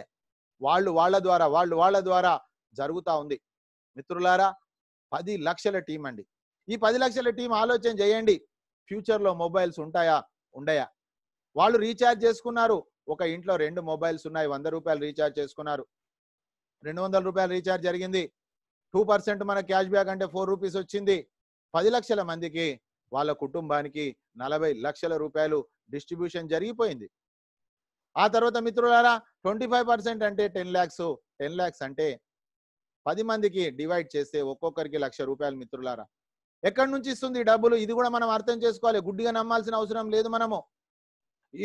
వాళ్ళు వాళ్ళ ద్వారా వాళ్ళు వాళ్ళ ద్వారా జరుగుతూ ఉంది మిత్రులారా పది లక్షల టీం అండి ఈ పది లక్షల టీం ఆలోచన చేయండి ఫ్యూచర్లో మొబైల్స్ ఉంటాయా ఉండయా వాళ్ళు రీఛార్జ్ చేసుకున్నారు ఒక ఇంట్లో రెండు మొబైల్స్ ఉన్నాయి వంద రూపాయలు రీఛార్జ్ చేసుకున్నారు రెండు వందల రూపాయలు రీఛార్జ్ జరిగింది టూ పర్సెంట్ మన క్యాష్ బ్యాక్ అంటే ఫోర్ రూపీస్ వచ్చింది పది లక్షల మందికి వాళ్ళ కుటుంబానికి నలభై లక్షల రూపాయలు డిస్ట్రిబ్యూషన్ జరిగిపోయింది ఆ తర్వాత మిత్రులారా ట్వంటీ ఫైవ్ పర్సెంట్ అంటే టెన్ ల్యాక్స్ టెన్ ల్యాక్స్ అంటే పది మందికి డివైడ్ చేస్తే ఒక్కొక్కరికి లక్ష రూపాయలు మిత్రులారా ఎక్కడి నుంచి ఇస్తుంది డబ్బులు ఇది కూడా మనం అర్థం చేసుకోవాలి గుడ్డిగా నమ్మాల్సిన అవసరం లేదు మనము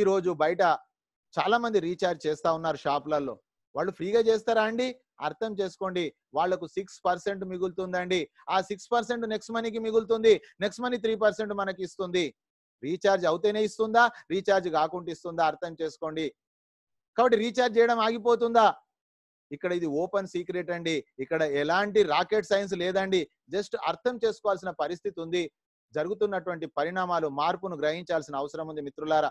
ఈరోజు బయట చాలా మంది రీఛార్జ్ చేస్తూ ఉన్నారు షాపులలో వాళ్ళు ఫ్రీగా చేస్తారా అండి అర్థం చేసుకోండి వాళ్లకు సిక్స్ పర్సెంట్ మిగులుతుందండి ఆ సిక్స్ పర్సెంట్ నెక్స్ట్ మనీకి మిగులుతుంది నెక్స్ట్ మనీ త్రీ పర్సెంట్ మనకి ఇస్తుంది రీఛార్జ్ అవుతేనే ఇస్తుందా రీఛార్జ్ కాకుండా ఇస్తుందా అర్థం చేసుకోండి కాబట్టి రీఛార్జ్ చేయడం ఆగిపోతుందా ఇక్కడ ఇది ఓపెన్ సీక్రెట్ అండి ఇక్కడ ఎలాంటి రాకెట్ సైన్స్ లేదండి జస్ట్ అర్థం చేసుకోవాల్సిన పరిస్థితి ఉంది జరుగుతున్నటువంటి పరిణామాలు మార్పును గ్రహించాల్సిన అవసరం ఉంది మిత్రులారా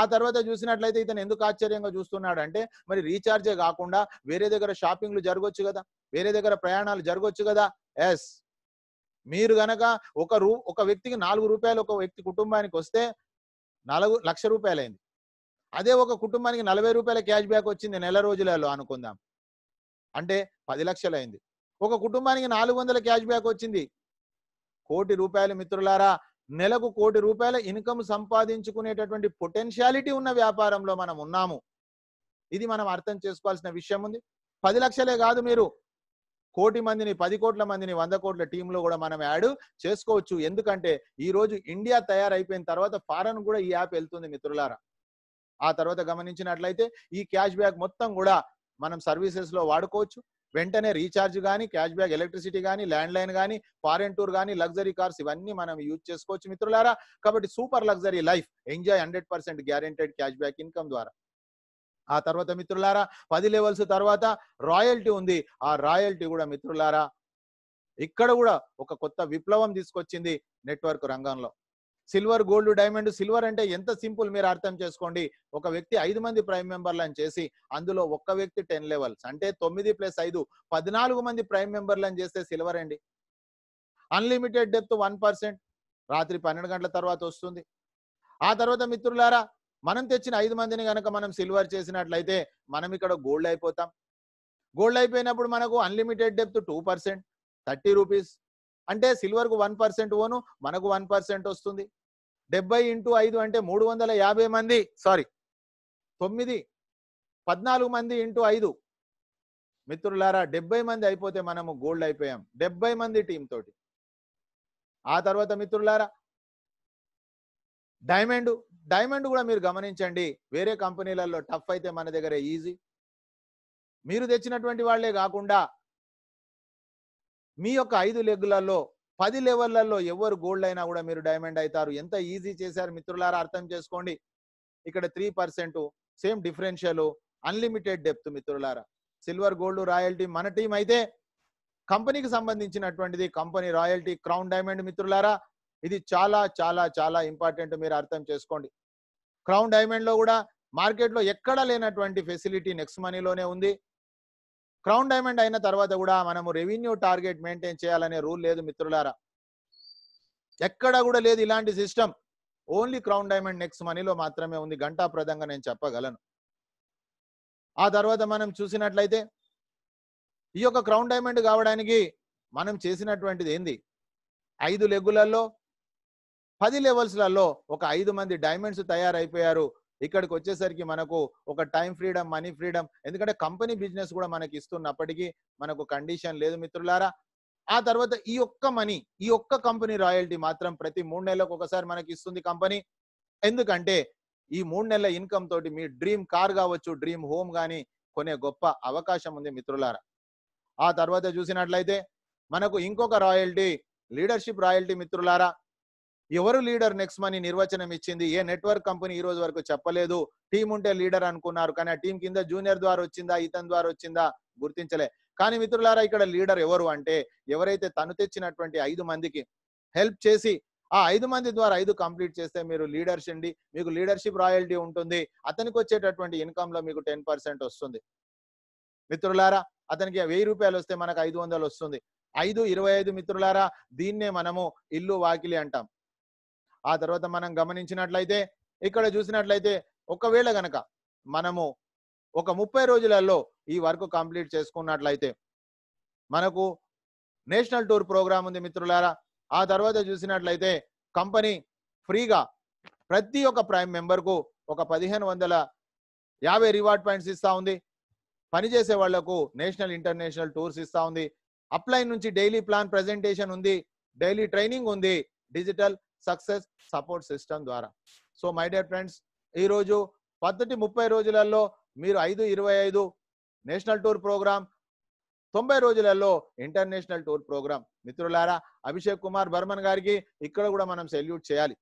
ఆ తర్వాత చూసినట్లయితే ఇతను ఎందుకు ఆశ్చర్యంగా చూస్తున్నాడు అంటే మరి రీఛార్జే కాకుండా వేరే దగ్గర షాపింగ్లు జరగొచ్చు కదా వేరే దగ్గర ప్రయాణాలు జరగొచ్చు కదా ఎస్ మీరు గనక ఒక రూ ఒక వ్యక్తికి నాలుగు రూపాయలు ఒక వ్యక్తి కుటుంబానికి వస్తే నాలుగు లక్ష రూపాయలైంది అదే ఒక కుటుంబానికి నలభై రూపాయల క్యాష్ బ్యాక్ వచ్చింది నెల రోజులలో అనుకుందాం అంటే పది లక్షలైంది ఒక కుటుంబానికి నాలుగు వందల క్యాష్ బ్యాక్ వచ్చింది కోటి రూపాయలు మిత్రులారా నెలకు కోటి రూపాయల ఇన్కమ్ సంపాదించుకునేటటువంటి పొటెన్షియాలిటీ ఉన్న వ్యాపారంలో మనం ఉన్నాము ఇది మనం అర్థం చేసుకోవాల్సిన విషయం ఉంది పది లక్షలే కాదు మీరు కోటి మందిని పది కోట్ల మందిని వంద కోట్ల టీంలో కూడా మనం యాడ్ చేసుకోవచ్చు ఎందుకంటే ఈ రోజు ఇండియా తయారైపోయిన తర్వాత ఫారెన్ కూడా ఈ యాప్ వెళ్తుంది మిత్రులారా ఆ తర్వాత గమనించినట్లయితే ఈ క్యాష్ బ్యాక్ మొత్తం కూడా మనం సర్వీసెస్ లో వాడుకోవచ్చు వెంటనే రీఛార్జ్ కానీ క్యాష్ బ్యాక్ ఎలక్ట్రిసిటీ కానీ ల్యాండ్ లైన్ కానీ ఫారెన్ టూర్ కానీ లగ్జరీ కార్స్ ఇవన్నీ మనం యూజ్ చేసుకోవచ్చు మిత్రులారా కాబట్టి super luxury life enjoy hundred percent guaranteed cash back income ద్వారా ఆ తర్వాత మిత్రులారా పది లెవెల్స్ తర్వాత రాయల్టీ ఉంది ఆ రాయల్టీ కూడా మిత్రులారా ఇక్కడ కూడా ఒక కొత్త విప్లవం తీసుకొచ్చింది నెట్వర్క్ రంగంలో సిల్వర్ గోల్డ్ డైమండ్ సిల్వర్ అంటే ఎంత సింపుల్ మీరు అర్థం చేసుకోండి ఒక వ్యక్తి ఐదు మంది ప్రైమ్ మెంబర్లను చేసి అందులో ఒక్క వ్యక్తి టెన్ లెవెల్స్ అంటే తొమ్మిది ప్లస్ ఐదు పద్నాలుగు మంది ప్రైమ్ మెంబర్లను చేస్తే సిల్వర్ అండి అన్లిమిటెడ్ డెప్త్ వన్ పర్సెంట్ రాత్రి పన్నెండు గంటల తర్వాత వస్తుంది ఆ తర్వాత మిత్రులారా మనం తెచ్చిన ఐదు మందిని కనుక మనం సిల్వర్ చేసినట్లయితే మనం ఇక్కడ గోల్డ్ అయిపోతాం గోల్డ్ అయిపోయినప్పుడు మనకు unlimited depth two percent thirty rupees అంటే సిల్వర్కు వన్ పర్సెంట్ ఓను మనకు వన్ పర్సెంట్ వస్తుంది డెబ్బై ఇంటూ ఐదు అంటే మూడు వందల యాభై మంది సారీ తొమ్మిది పద్నాలుగు మంది ఇంటూ ఐదు మిత్రులారా డెబ్బై మంది అయిపోతే మనము గోల్డ్ అయిపోయాం డెబ్బై మంది టీం తోటి ఆ తర్వాత మిత్రులారా డైమండ్ డైమండ్ కూడా మీరు గమనించండి వేరే కంపెనీలలో టఫ్ అయితే మన దగ్గర ఈజీ మీరు తెచ్చినటువంటి వాళ్లే కాకుండా మీ యొక్క ఐదు లెగ్గులలో పది లెవెల్లలో ఎవరు గోల్డ్ అయినా కూడా మీరు డైమండ్ అవుతారు ఎంత ఈజీ చేశారు మిత్రులారా అర్థం చేసుకోండి ఇక్కడ three percent same differential unlimited depth మిత్రులారా సిల్వర్ గోల్డ్ రాయల్టీ మన టీం అయితే కంపెనీకి సంబంధించినటువంటిది కంపెనీ రాయల్టీ క్రౌన్ డైమండ్ మిత్రులారా ఇది చాలా చాలా చాలా ఇంపార్టెంట్ మీరు అర్థం చేసుకోండి క్రౌన్ లో కూడా మార్కెట్లో ఎక్కడా లేనటువంటి ఫెసిలిటీ నెక్స్ట్ మనీలోనే ఉంది క్రౌన్ డైమండ్ అయిన తర్వాత కూడా మనము రెవెన్యూ టార్గెట్ మెయింటైన్ చేయాలనే రూల్ లేదు మిత్రులారా ఎక్కడ కూడా లేదు ఇలాంటి system only crown diamond next మనీలో మాత్రమే ఉంది గంటాప్రదంగా నేను చెప్పగలను ఆ తర్వాత మనం చూసినట్లయితే ఈ యొక్క క్రౌన్ డైమండ్ కావడానికి మనం చేసినటువంటిది ఏంది ఐదు లెగ్గులలో పది లెవెల్స్లలో ఒక ఐదు మంది డైమండ్స్ తయారైపోయారు ఇక్కడికి వచ్చేసరికి మనకు ఒక టైం ఫ్రీడమ్ మనీ ఫ్రీడమ్ ఎందుకంటే కంపెనీ బిజినెస్ కూడా మనకి ఇస్తున్నప్పటికీ మనకు కండిషన్ లేదు మిత్రులారా ఆ తర్వాత ఈ ఒక్క మనీ ఈ ఒక్క కంపెనీ రాయల్టీ మాత్రం ప్రతి మూడు నెలలకు ఒకసారి మనకి ఇస్తుంది కంపెనీ ఎందుకంటే ఈ మూడు నెలల ఇన్కమ్ తోటి మీ డ్రీమ్ కార్ కావచ్చు డ్రీమ్ హోమ్ కానీ కొనే గొప్ప అవకాశం ఉంది మిత్రులారా ఆ తర్వాత చూసినట్లయితే మనకు ఇంకొక రాయల్టీ లీడర్షిప్ రాయల్టీ మిత్రులారా ఎవరు లీడర్ నెక్స్ట్ మనీ నిర్వచనం ఇచ్చింది ఏ నెట్వర్క్ కంపెనీ ఈ రోజు వరకు చెప్పలేదు టీం ఉంటే లీడర్ అనుకున్నారు కానీ ఆ టీం కింద జూనియర్ ద్వారా వచ్చిందా ఇతన్ ద్వారా వచ్చిందా గుర్తించలే కానీ మిత్రులారా ఇక్కడ లీడర్ ఎవరు అంటే ఎవరైతే తను తెచ్చినటువంటి ఐదు మందికి హెల్ప్ చేసి ఆ ఐదు మంది ద్వారా ఐదు కంప్లీట్ చేస్తే మీరు లీడర్షిప్ అండి మీకు లీడర్షిప్ రాయల్టీ ఉంటుంది అతనికి వచ్చేటటువంటి ఇన్కమ్ లో మీకు టెన్ పర్సెంట్ వస్తుంది మిత్రులారా అతనికి వెయ్యి రూపాయలు వస్తే మనకు ఐదు వందలు వస్తుంది ఐదు ఇరవై ఐదు మిత్రులారా దీన్నే మనము ఇల్లు వాకిలి అంటాం ఆ తర్వాత మనం గమనించినట్లయితే ఇక్కడ చూసినట్లయితే ఒకవేళ గనక మనము ఒక ముప్పై రోజులలో ఈ వర్క్ కంప్లీట్ చేసుకున్నట్లయితే మనకు నేషనల్ టూర్ ప్రోగ్రామ్ ఉంది మిత్రులారా ఆ తర్వాత చూసినట్లయితే కంపెనీ ఫ్రీగా ప్రతి ఒక్క ప్రైమ్ మెంబర్కు ఒక పదిహేను వందల యాభై రివార్డ్ పాయింట్స్ ఇస్తూ ఉంది పనిచేసే వాళ్లకు నేషనల్ ఇంటర్నేషనల్ టూర్స్ ఇస్తూ ఉంది అప్లై నుంచి డైలీ ప్లాన్ ప్రజెంటేషన్ ఉంది డైలీ ట్రైనింగ్ ఉంది డిజిటల్ సక్సెస్ సపోర్ట్ సిస్టమ్ ద్వారా సో మై డియర్ ఫ్రెండ్స్ ఈరోజు పద్దెనిమిది ముప్పై రోజులలో మీరు ఐదు ఇరవై ఐదు నేషనల్ టూర్ ప్రోగ్రామ్ తొంభై రోజులలో ఇంటర్నేషనల్ టూర్ ప్రోగ్రామ్ మిత్రులారా అభిషేక్ కుమార్ బర్మన్ గారికి ఇక్కడ కూడా మనం సెల్యూట్ చేయాలి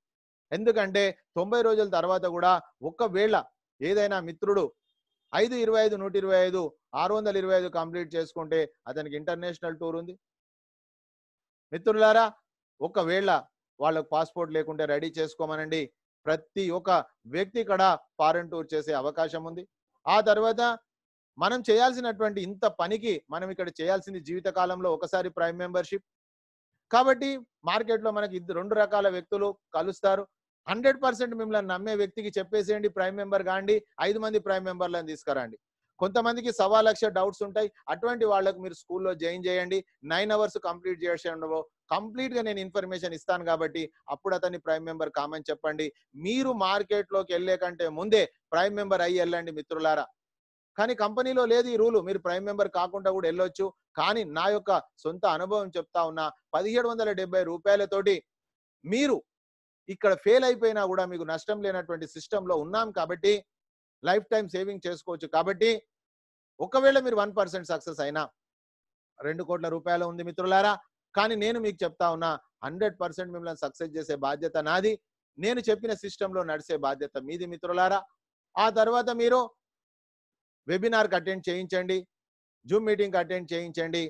ఎందుకంటే తొంభై రోజుల తర్వాత కూడా ఒక్కవేళ ఏదైనా మిత్రుడు ఐదు ఇరవై ఐదు నూట ఇరవై ఐదు ఆరు వందల ఇరవై ఐదు కంప్లీట్ చేసుకుంటే అతనికి ఇంటర్నేషనల్ టూర్ ఉంది మిత్రులారా ఒకవేళ వాళ్ళకు పాస్పోర్ట్ లేకుంటే రెడీ చేసుకోమనండి ప్రతి ఒక్క వ్యక్తి కడ ఫారెన్ టూర్ చేసే అవకాశం ఉంది ఆ తర్వాత మనం చేయాల్సినటువంటి ఇంత పనికి మనం ఇక్కడ చేయాల్సింది జీవితకాలంలో ఒకసారి ప్రైమ్ మెంబర్షిప్ కాబట్టి మార్కెట్లో మనకి రెండు రకాల వ్యక్తులు కలుస్తారు హండ్రెడ్ పర్సెంట్ మిమ్మల్ని నమ్మే వ్యక్తికి చెప్పేసేయండి ప్రైమ్ మెంబర్ కాండి ఐదు మంది ప్రైమ్ మెంబర్లను తీసుకురండి కొంతమందికి సవా లక్ష డౌట్స్ ఉంటాయి అటువంటి వాళ్ళకు మీరు స్కూల్లో జాయిన్ చేయండి నైన్ అవర్స్ కంప్లీట్ ఉండవు కంప్లీట్ గా నేను ఇన్ఫర్మేషన్ ఇస్తాను కాబట్టి అప్పుడు అతని ప్రైమ్ మెంబర్ కామని చెప్పండి మీరు మార్కెట్ లోకి వెళ్లే కంటే ముందే ప్రైమ్ మెంబర్ అయ్యి వెళ్ళండి మిత్రులారా కానీ కంపెనీలో లేదు ఈ రూలు మీరు ప్రైమ్ మెంబర్ కాకుండా కూడా వెళ్ళొచ్చు కానీ నా యొక్క సొంత అనుభవం చెప్తా ఉన్నా పదిహేడు వందల డెబ్బై రూపాయలతోటి మీరు ఇక్కడ ఫెయిల్ అయిపోయినా కూడా మీకు నష్టం లేనటువంటి సిస్టంలో ఉన్నాం కాబట్టి లైఫ్ టైం సేవింగ్ చేసుకోవచ్చు కాబట్టి ఒకవేళ మీరు వన్ పర్సెంట్ సక్సెస్ అయినా రెండు కోట్ల రూపాయలు ఉంది మిత్రులారా కానీ నేను మీకు చెప్తా ఉన్నా హండ్రెడ్ పర్సెంట్ మిమ్మల్ని సక్సెస్ చేసే బాధ్యత నాది నేను చెప్పిన సిస్టంలో నడిచే బాధ్యత మీది మిత్రులారా ఆ తర్వాత మీరు వెబినార్కి అటెండ్ చేయించండి జూమ్ మీటింగ్కి అటెండ్ చేయించండి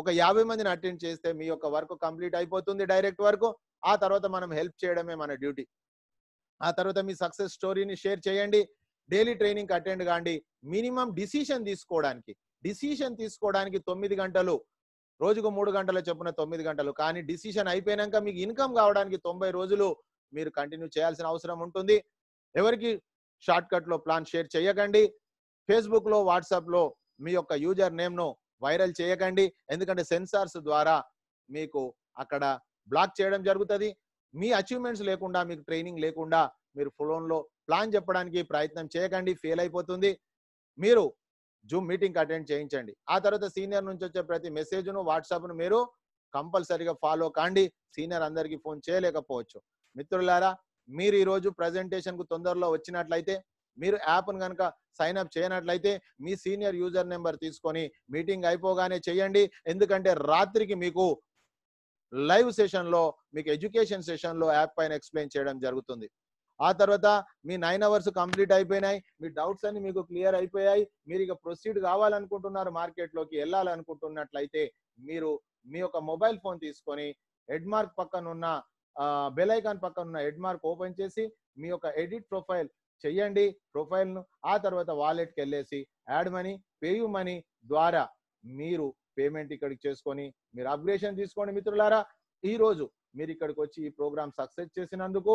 ఒక యాభై మందిని అటెండ్ చేస్తే మీ యొక్క వర్క్ కంప్లీట్ అయిపోతుంది డైరెక్ట్ వర్క్ ఆ తర్వాత మనం హెల్ప్ చేయడమే మన డ్యూటీ ఆ తర్వాత మీ సక్సెస్ స్టోరీని షేర్ చేయండి డైలీ ట్రైనింగ్ అటెండ్ కాండి మినిమం డిసిషన్ తీసుకోవడానికి డిసిషన్ తీసుకోవడానికి తొమ్మిది గంటలు రోజుకు మూడు గంటల చొప్పున తొమ్మిది గంటలు కానీ డిసిషన్ అయిపోయినాక మీకు ఇన్కమ్ కావడానికి తొంభై రోజులు మీరు కంటిన్యూ చేయాల్సిన అవసరం ఉంటుంది ఎవరికి షార్ట్ కట్ లో ప్లాన్ షేర్ చేయకండి ఫేస్బుక్ లో వాట్సాప్ లో మీ యొక్క యూజర్ నేమ్ ను వైరల్ చేయకండి ఎందుకంటే సెన్సార్స్ ద్వారా మీకు అక్కడ బ్లాక్ చేయడం జరుగుతుంది మీ అచీవ్మెంట్స్ లేకుండా మీకు ట్రైనింగ్ లేకుండా మీరు ఫోన్లో ప్లాన్ చెప్పడానికి ప్రయత్నం చేయకండి ఫెయిల్ అయిపోతుంది మీరు జూమ్ మీటింగ్ అటెండ్ చేయించండి ఆ తర్వాత సీనియర్ నుంచి వచ్చే ప్రతి మెసేజ్ను వాట్సాప్ను మీరు కంపల్సరీగా ఫాలో కాండి సీనియర్ అందరికీ ఫోన్ చేయలేకపోవచ్చు మిత్రులారా మీరు ఈరోజు ప్రజెంటేషన్కు తొందరలో వచ్చినట్లయితే మీరు యాప్ను కనుక సైన్ అప్ చేయనట్లయితే మీ సీనియర్ యూజర్ నెంబర్ తీసుకొని మీటింగ్ అయిపోగానే చేయండి ఎందుకంటే రాత్రికి మీకు లైవ్ సెషన్లో మీకు ఎడ్యుకేషన్ సెషన్లో యాప్ పైన ఎక్స్ప్లెయిన్ చేయడం జరుగుతుంది ఆ తర్వాత మీ నైన్ అవర్స్ కంప్లీట్ అయిపోయినాయి మీ డౌట్స్ అన్ని మీకు క్లియర్ అయిపోయాయి మీరు ఇక ప్రొసీడ్ కావాలనుకుంటున్నారు మార్కెట్లోకి వెళ్ళాలనుకుంటున్నట్లయితే మీరు మీ యొక్క మొబైల్ ఫోన్ తీసుకొని హెడ్మార్క్ పక్కన ఉన్న బెల్ ఐకాన్ పక్కన ఉన్న హెడ్మార్క్ ఓపెన్ చేసి మీ యొక్క ఎడిట్ ప్రొఫైల్ చెయ్యండి ప్రొఫైల్ను ఆ తర్వాత వాలెట్కి వెళ్ళేసి యాడ్ మనీ యూ మనీ ద్వారా మీరు పేమెంట్ ఇక్కడికి చేసుకొని మీరు అప్గ్రేషన్ తీసుకోండి మిత్రులారా ఈ రోజు మీరు ఇక్కడికి వచ్చి ఈ ప్రోగ్రామ్ సక్సెస్ చేసినందుకు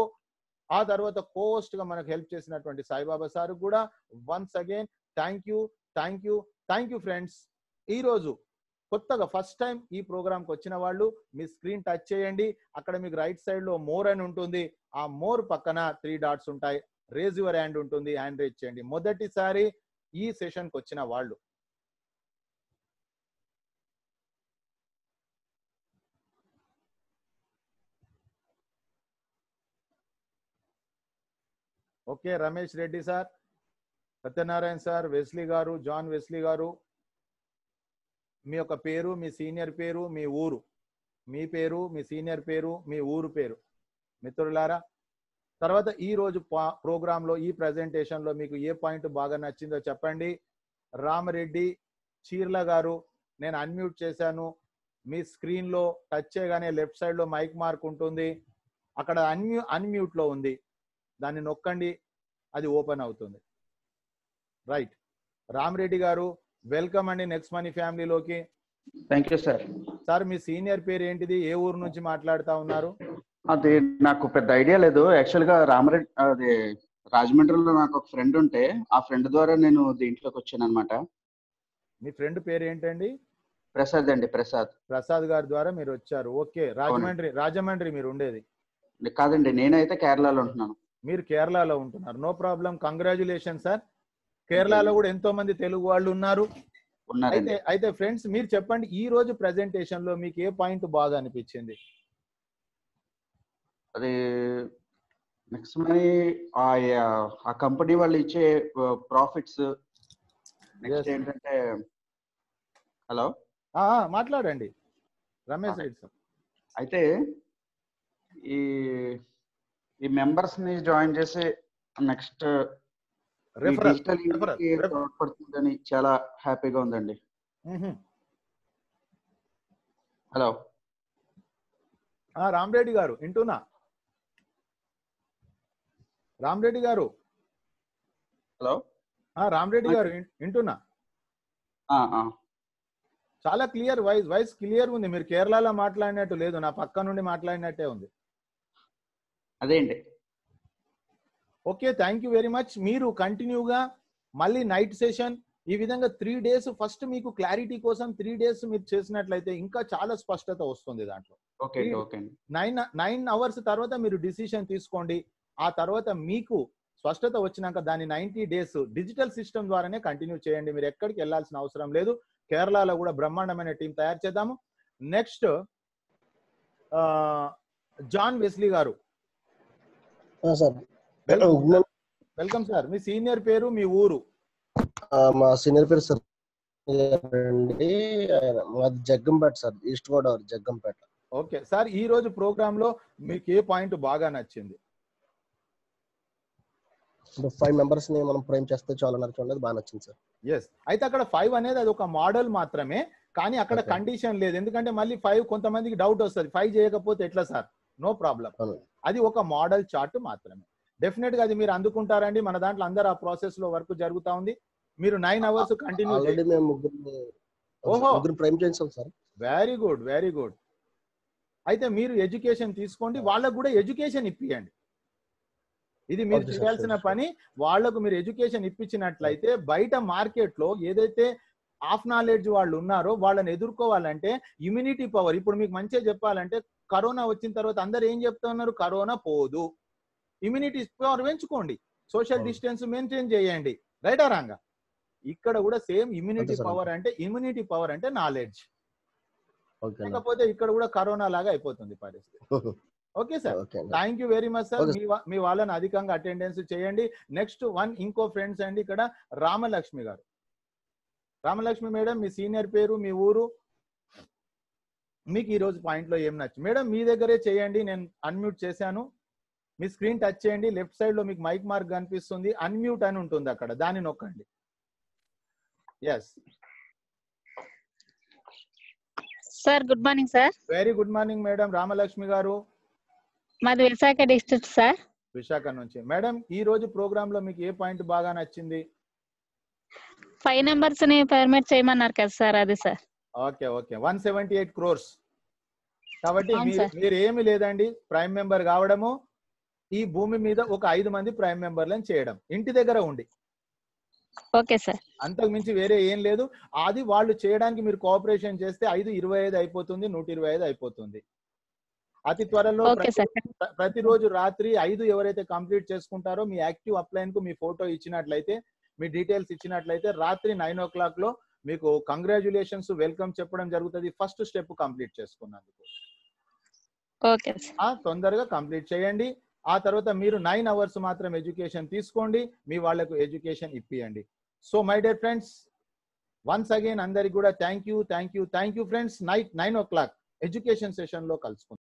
ఆ తర్వాత పోస్ట్ గా మనకు హెల్ప్ చేసినటువంటి సాయిబాబా సార్ కూడా once again thank you thank you thank you friends ఈ రోజు కొత్తగా ఫస్ట్ టైం ఈ కి వచ్చిన వాళ్ళు మీ స్క్రీన్ టచ్ చేయండి అక్కడ మీకు రైట్ సైడ్లో మోర్ అని ఉంటుంది ఆ మోర్ పక్కన త్రీ డాట్స్ ఉంటాయి రేజ్ యువర్ హ్యాండ్ ఉంటుంది హ్యాండ్ రేజ్ చేయండి మొదటిసారి ఈ సెషన్కి వచ్చిన వాళ్ళు okay Ramesh Reddy sir Satyanarayana sir Wesley గారు జాన్ వెస్లీ గారు మీ యొక్క పేరు మీ సీనియర్ పేరు మీ ఊరు మీ పేరు మీ సీనియర్ పేరు మీ ఊరు పేరు మిత్రులారా తర్వాత ఈ రోజు ప్రోగ్రాంలో ఈ ప్రజెంటేషన్లో మీకు ఏ పాయింట్ బాగా నచ్చిందో చెప్పండి రామరెడ్డి చీర్ల గారు నేను అన్మ్యూట్ చేశాను మీ స్క్రీన్లో టచ్ చేయగానే లెఫ్ట్ సైడ్లో మైక్ మార్క్ ఉంటుంది అక్కడ అన్మ్యూ అన్మ్యూట్లో ఉంది దాన్ని నొక్కండి అది ఓపెన్ అవుతుంది రైట్ రామరెడ్డి గారు వెల్కమ్ అండి నెక్స్ట్ మనీ ఫ్యామిలీలోకి థ్యాంక్ యూ సార్ సార్ మీ సీనియర్ పేరు ఏంటిది ఏ ఊరు నుంచి మాట్లాడుతా ఉన్నారు అది నాకు పెద్ద ఐడియా లేదు యాక్చువల్ గా రామరెడ్డి అది రాజమండ్రిలో నాకు ఒక ఫ్రెండ్ ఉంటే ఆ ఫ్రెండ్ ద్వారా నేను దీంట్లోకి వచ్చాను అనమాట మీ ఫ్రెండ్ పేరు ఏంటండి ప్రసాద్ అండి ప్రసాద్ ప్రసాద్ గారి ద్వారా మీరు వచ్చారు ఓకే రాజమండ్రి రాజమండ్రి మీరు ఉండేది కాదండి నేనైతే కేరళలో ఉంటున్నాను మీరు కేరళలో ఉంటున్నారు నో ప్రాబ్లం కంగ్రాచులేషన్ సార్ కేరళలో కూడా ఎంతో మంది తెలుగు వాళ్ళు ఉన్నారు అయితే అయితే ఫ్రెండ్స్ మీరు చెప్పండి ఈ రోజు ప్రెజెంటేషన్ లో మీకు ఏ పాయింట్ బాగా అనిపించింది అది నెక్స్ట్ మనీ ఆ కంపెనీ వాళ్ళు ఇచ్చే ప్రాఫిట్స్ నెక్స్ట్ ఏంటంటే హలో మాట్లాడండి రమేష్ అయితే ఈ ఈ మెంబర్స్ ని జాయిన్ చేసి నెక్స్ట్ డిజిటల్ తోడ్పడుతుందని చాలా హ్యాపీగా ఉందండి హలో రామరెడ్డి గారు వింటున్నా రామరెడ్డి గారు హలో రామరెడ్డి గారు వింటున్నా చాలా క్లియర్ వాయిస్ వాయిస్ క్లియర్ ఉంది మీరు కేరళలో మాట్లాడినట్టు లేదు నా పక్క నుండి మాట్లాడినట్టే ఉంది అదే అండి okay thank you very much మీరు కంటిన్యూగా మళ్ళీ నైట్ సెషన్ ఈ విధంగా త్రీ డేస్ ఫస్ట్ మీకు క్లారిటీ కోసం త్రీ డేస్ మీరు చేసినట్లయితే ఇంకా చాలా స్పష్టత వస్తుంది దాంట్లో నైన్ నైన్ అవర్స్ తర్వాత మీరు డిసిషన్ తీసుకోండి ఆ తర్వాత మీకు స్పష్టత వచ్చినాక దాని నైన్టీ డేస్ డిజిటల్ సిస్టమ్ ద్వారానే కంటిన్యూ చేయండి మీరు ఎక్కడికి వెళ్ళాల్సిన అవసరం లేదు కేరళలో కూడా బ్రహ్మాండమైన టీం తయారు చేద్దాము నెక్స్ట్ జాన్ వెస్లీ గారు సార్ వెల్కమ్ సార్ మీ సీనియర్ పేరు మీ ఊరు మా సీనియర్ పేరు సార్ అండి మాది Jaggampeta sir east Godavari Jaggampeta okay sir ఈ రోజు ప్రోగ్రామ్ లో మీకు ఏ పాయింట్ బాగా నచ్చింది ఫైవ్ మెంబర్స్ ని మనం ప్రైమ్ చేస్తే చాలా నచ్చింది బాగా నచ్చింది సార్ ఎస్ అయితే అక్కడ ఫైవ్ అనేది అది ఒక మోడల్ మాత్రమే కానీ అక్కడ కండిషన్ లేదు ఎందుకంటే మళ్ళీ ఫైవ్ కొంతమందికి డౌట్ వస్తుంది ఫైవ్ చేయకపోతే ఎట్లా సార్ నో ప్రాబ్లం అది ఒక మోడల్ చార్ట్ మాత్రమే డెఫినెట్ గా అది మీరు అందుకుంటారండి మన దాంట్లో అందరు ఆ ప్రాసెస్ లో వర్క్ జరుగుతా ఉంది మీరు నైన్ అవర్స్ కంటిన్యూ ఓహో వెరీ గుడ్ వెరీ గుడ్ అయితే మీరు ఎడ్యుకేషన్ తీసుకోండి వాళ్ళకు కూడా ఎడ్యుకేషన్ ఇప్పియండి ఇది మీరు చేయాల్సిన పని వాళ్లకు మీరు ఎడ్యుకేషన్ ఇప్పించినట్లయితే బయట మార్కెట్ లో ఏదైతే హాఫ్ నాలెడ్జ్ వాళ్ళు ఉన్నారో వాళ్ళని ఎదుర్కోవాలంటే ఇమ్యూనిటీ పవర్ ఇప్పుడు మీకు మంచిగా చెప్పాలంటే కరోనా వచ్చిన తర్వాత అందరు ఏం చెప్తున్నారు కరోనా పోదు ఇమ్యూనిటీ పవర్ పెంచుకోండి సోషల్ డిస్టెన్స్ మెయింటైన్ చేయండి రైట్ రాంగా ఇక్కడ కూడా సేమ్ ఇమ్యూనిటీ పవర్ అంటే ఇమ్యూనిటీ పవర్ అంటే నాలెడ్జ్ కాకపోతే ఇక్కడ కూడా కరోనా లాగా అయిపోతుంది పరిస్థితి okay sir thank you very much sir మీ వాళ్ళని అధికంగా అటెండెన్స్ చేయండి నెక్స్ట్ వన్ ఇంకో ఫ్రెండ్స్ అండి ఇక్కడ రామలక్ష్మి గారు రామలక్ష్మి మేడం మీ సీనియర్ పేరు మీ ఊరు మీకు ఈరోజు పాయింట్లో ఏం నచ్చు మేడం మీ దగ్గరే చేయండి నేను అన్మ్యూట్ చేశాను మీ స్క్రీన్ టచ్ చేయండి లెఫ్ట్ లో మీకు మైక్ మార్క్ కనిపిస్తుంది అన్మ్యూట్ అని ఉంటుంది అక్కడ దాన్ని నొక్కండి yes sir good morning sir very good morning madam Ramalakshmi గారు మాది విశాఖ డిస్ట్రిక్ట్ సార్ విశాఖ నుంచి మేడం ఈ రోజు ప్రోగ్రామ్ లో మీకు ఏ పాయింట్ బాగా నచ్చింది ఫైవ్ నెంబర్స్ ని పర్మిట్ చేయమన్నారు కదా సార్ అది sir okay okay one seventy eight crores కాబట్టి మీరు ఏమి లేదండి ప్రైమ్ మెంబర్ కావడము ఈ భూమి మీద ఒక ఐదు మంది ప్రైమ్ మెంబర్లను చేయడం ఇంటి దగ్గర ఉండి ఓకే సార్ అంతకు మించి వేరే ఏం లేదు అది వాళ్ళు చేయడానికి మీరు కోఆపరేషన్ చేస్తే ఐదు ఇరవై ఐదు అయిపోతుంది నూట ఇరవై ఐదు అయిపోతుంది అతి త్వరలో ప్రతిరోజు రాత్రి ఐదు ఎవరైతే కంప్లీట్ చేసుకుంటారో మీ యాక్టివ్ అప్లైన్ కు మీ ఫోటో ఇచ్చినట్లయితే మీ డీటెయిల్స్ ఇచ్చినట్లయితే రాత్రి నైన్ ఓ క్లాక్ లో మీకు కంగ్రాచులేషన్స్ వెల్కమ్ చెప్పడం జరుగుతుంది ఫస్ట్ స్టెప్ కంప్లీట్ చేసుకున్నందుకు తొందరగా కంప్లీట్ చేయండి ఆ తర్వాత మీరు నైన్ అవర్స్ మాత్రం ఎడ్యుకేషన్ తీసుకోండి మీ వాళ్లకు ఎడ్యుకేషన్ ఇప్పియండి so my dear friends once again అందరికి కూడా thank you thank you thank you friends night nine o'clock education session లో కలుసుకుందాం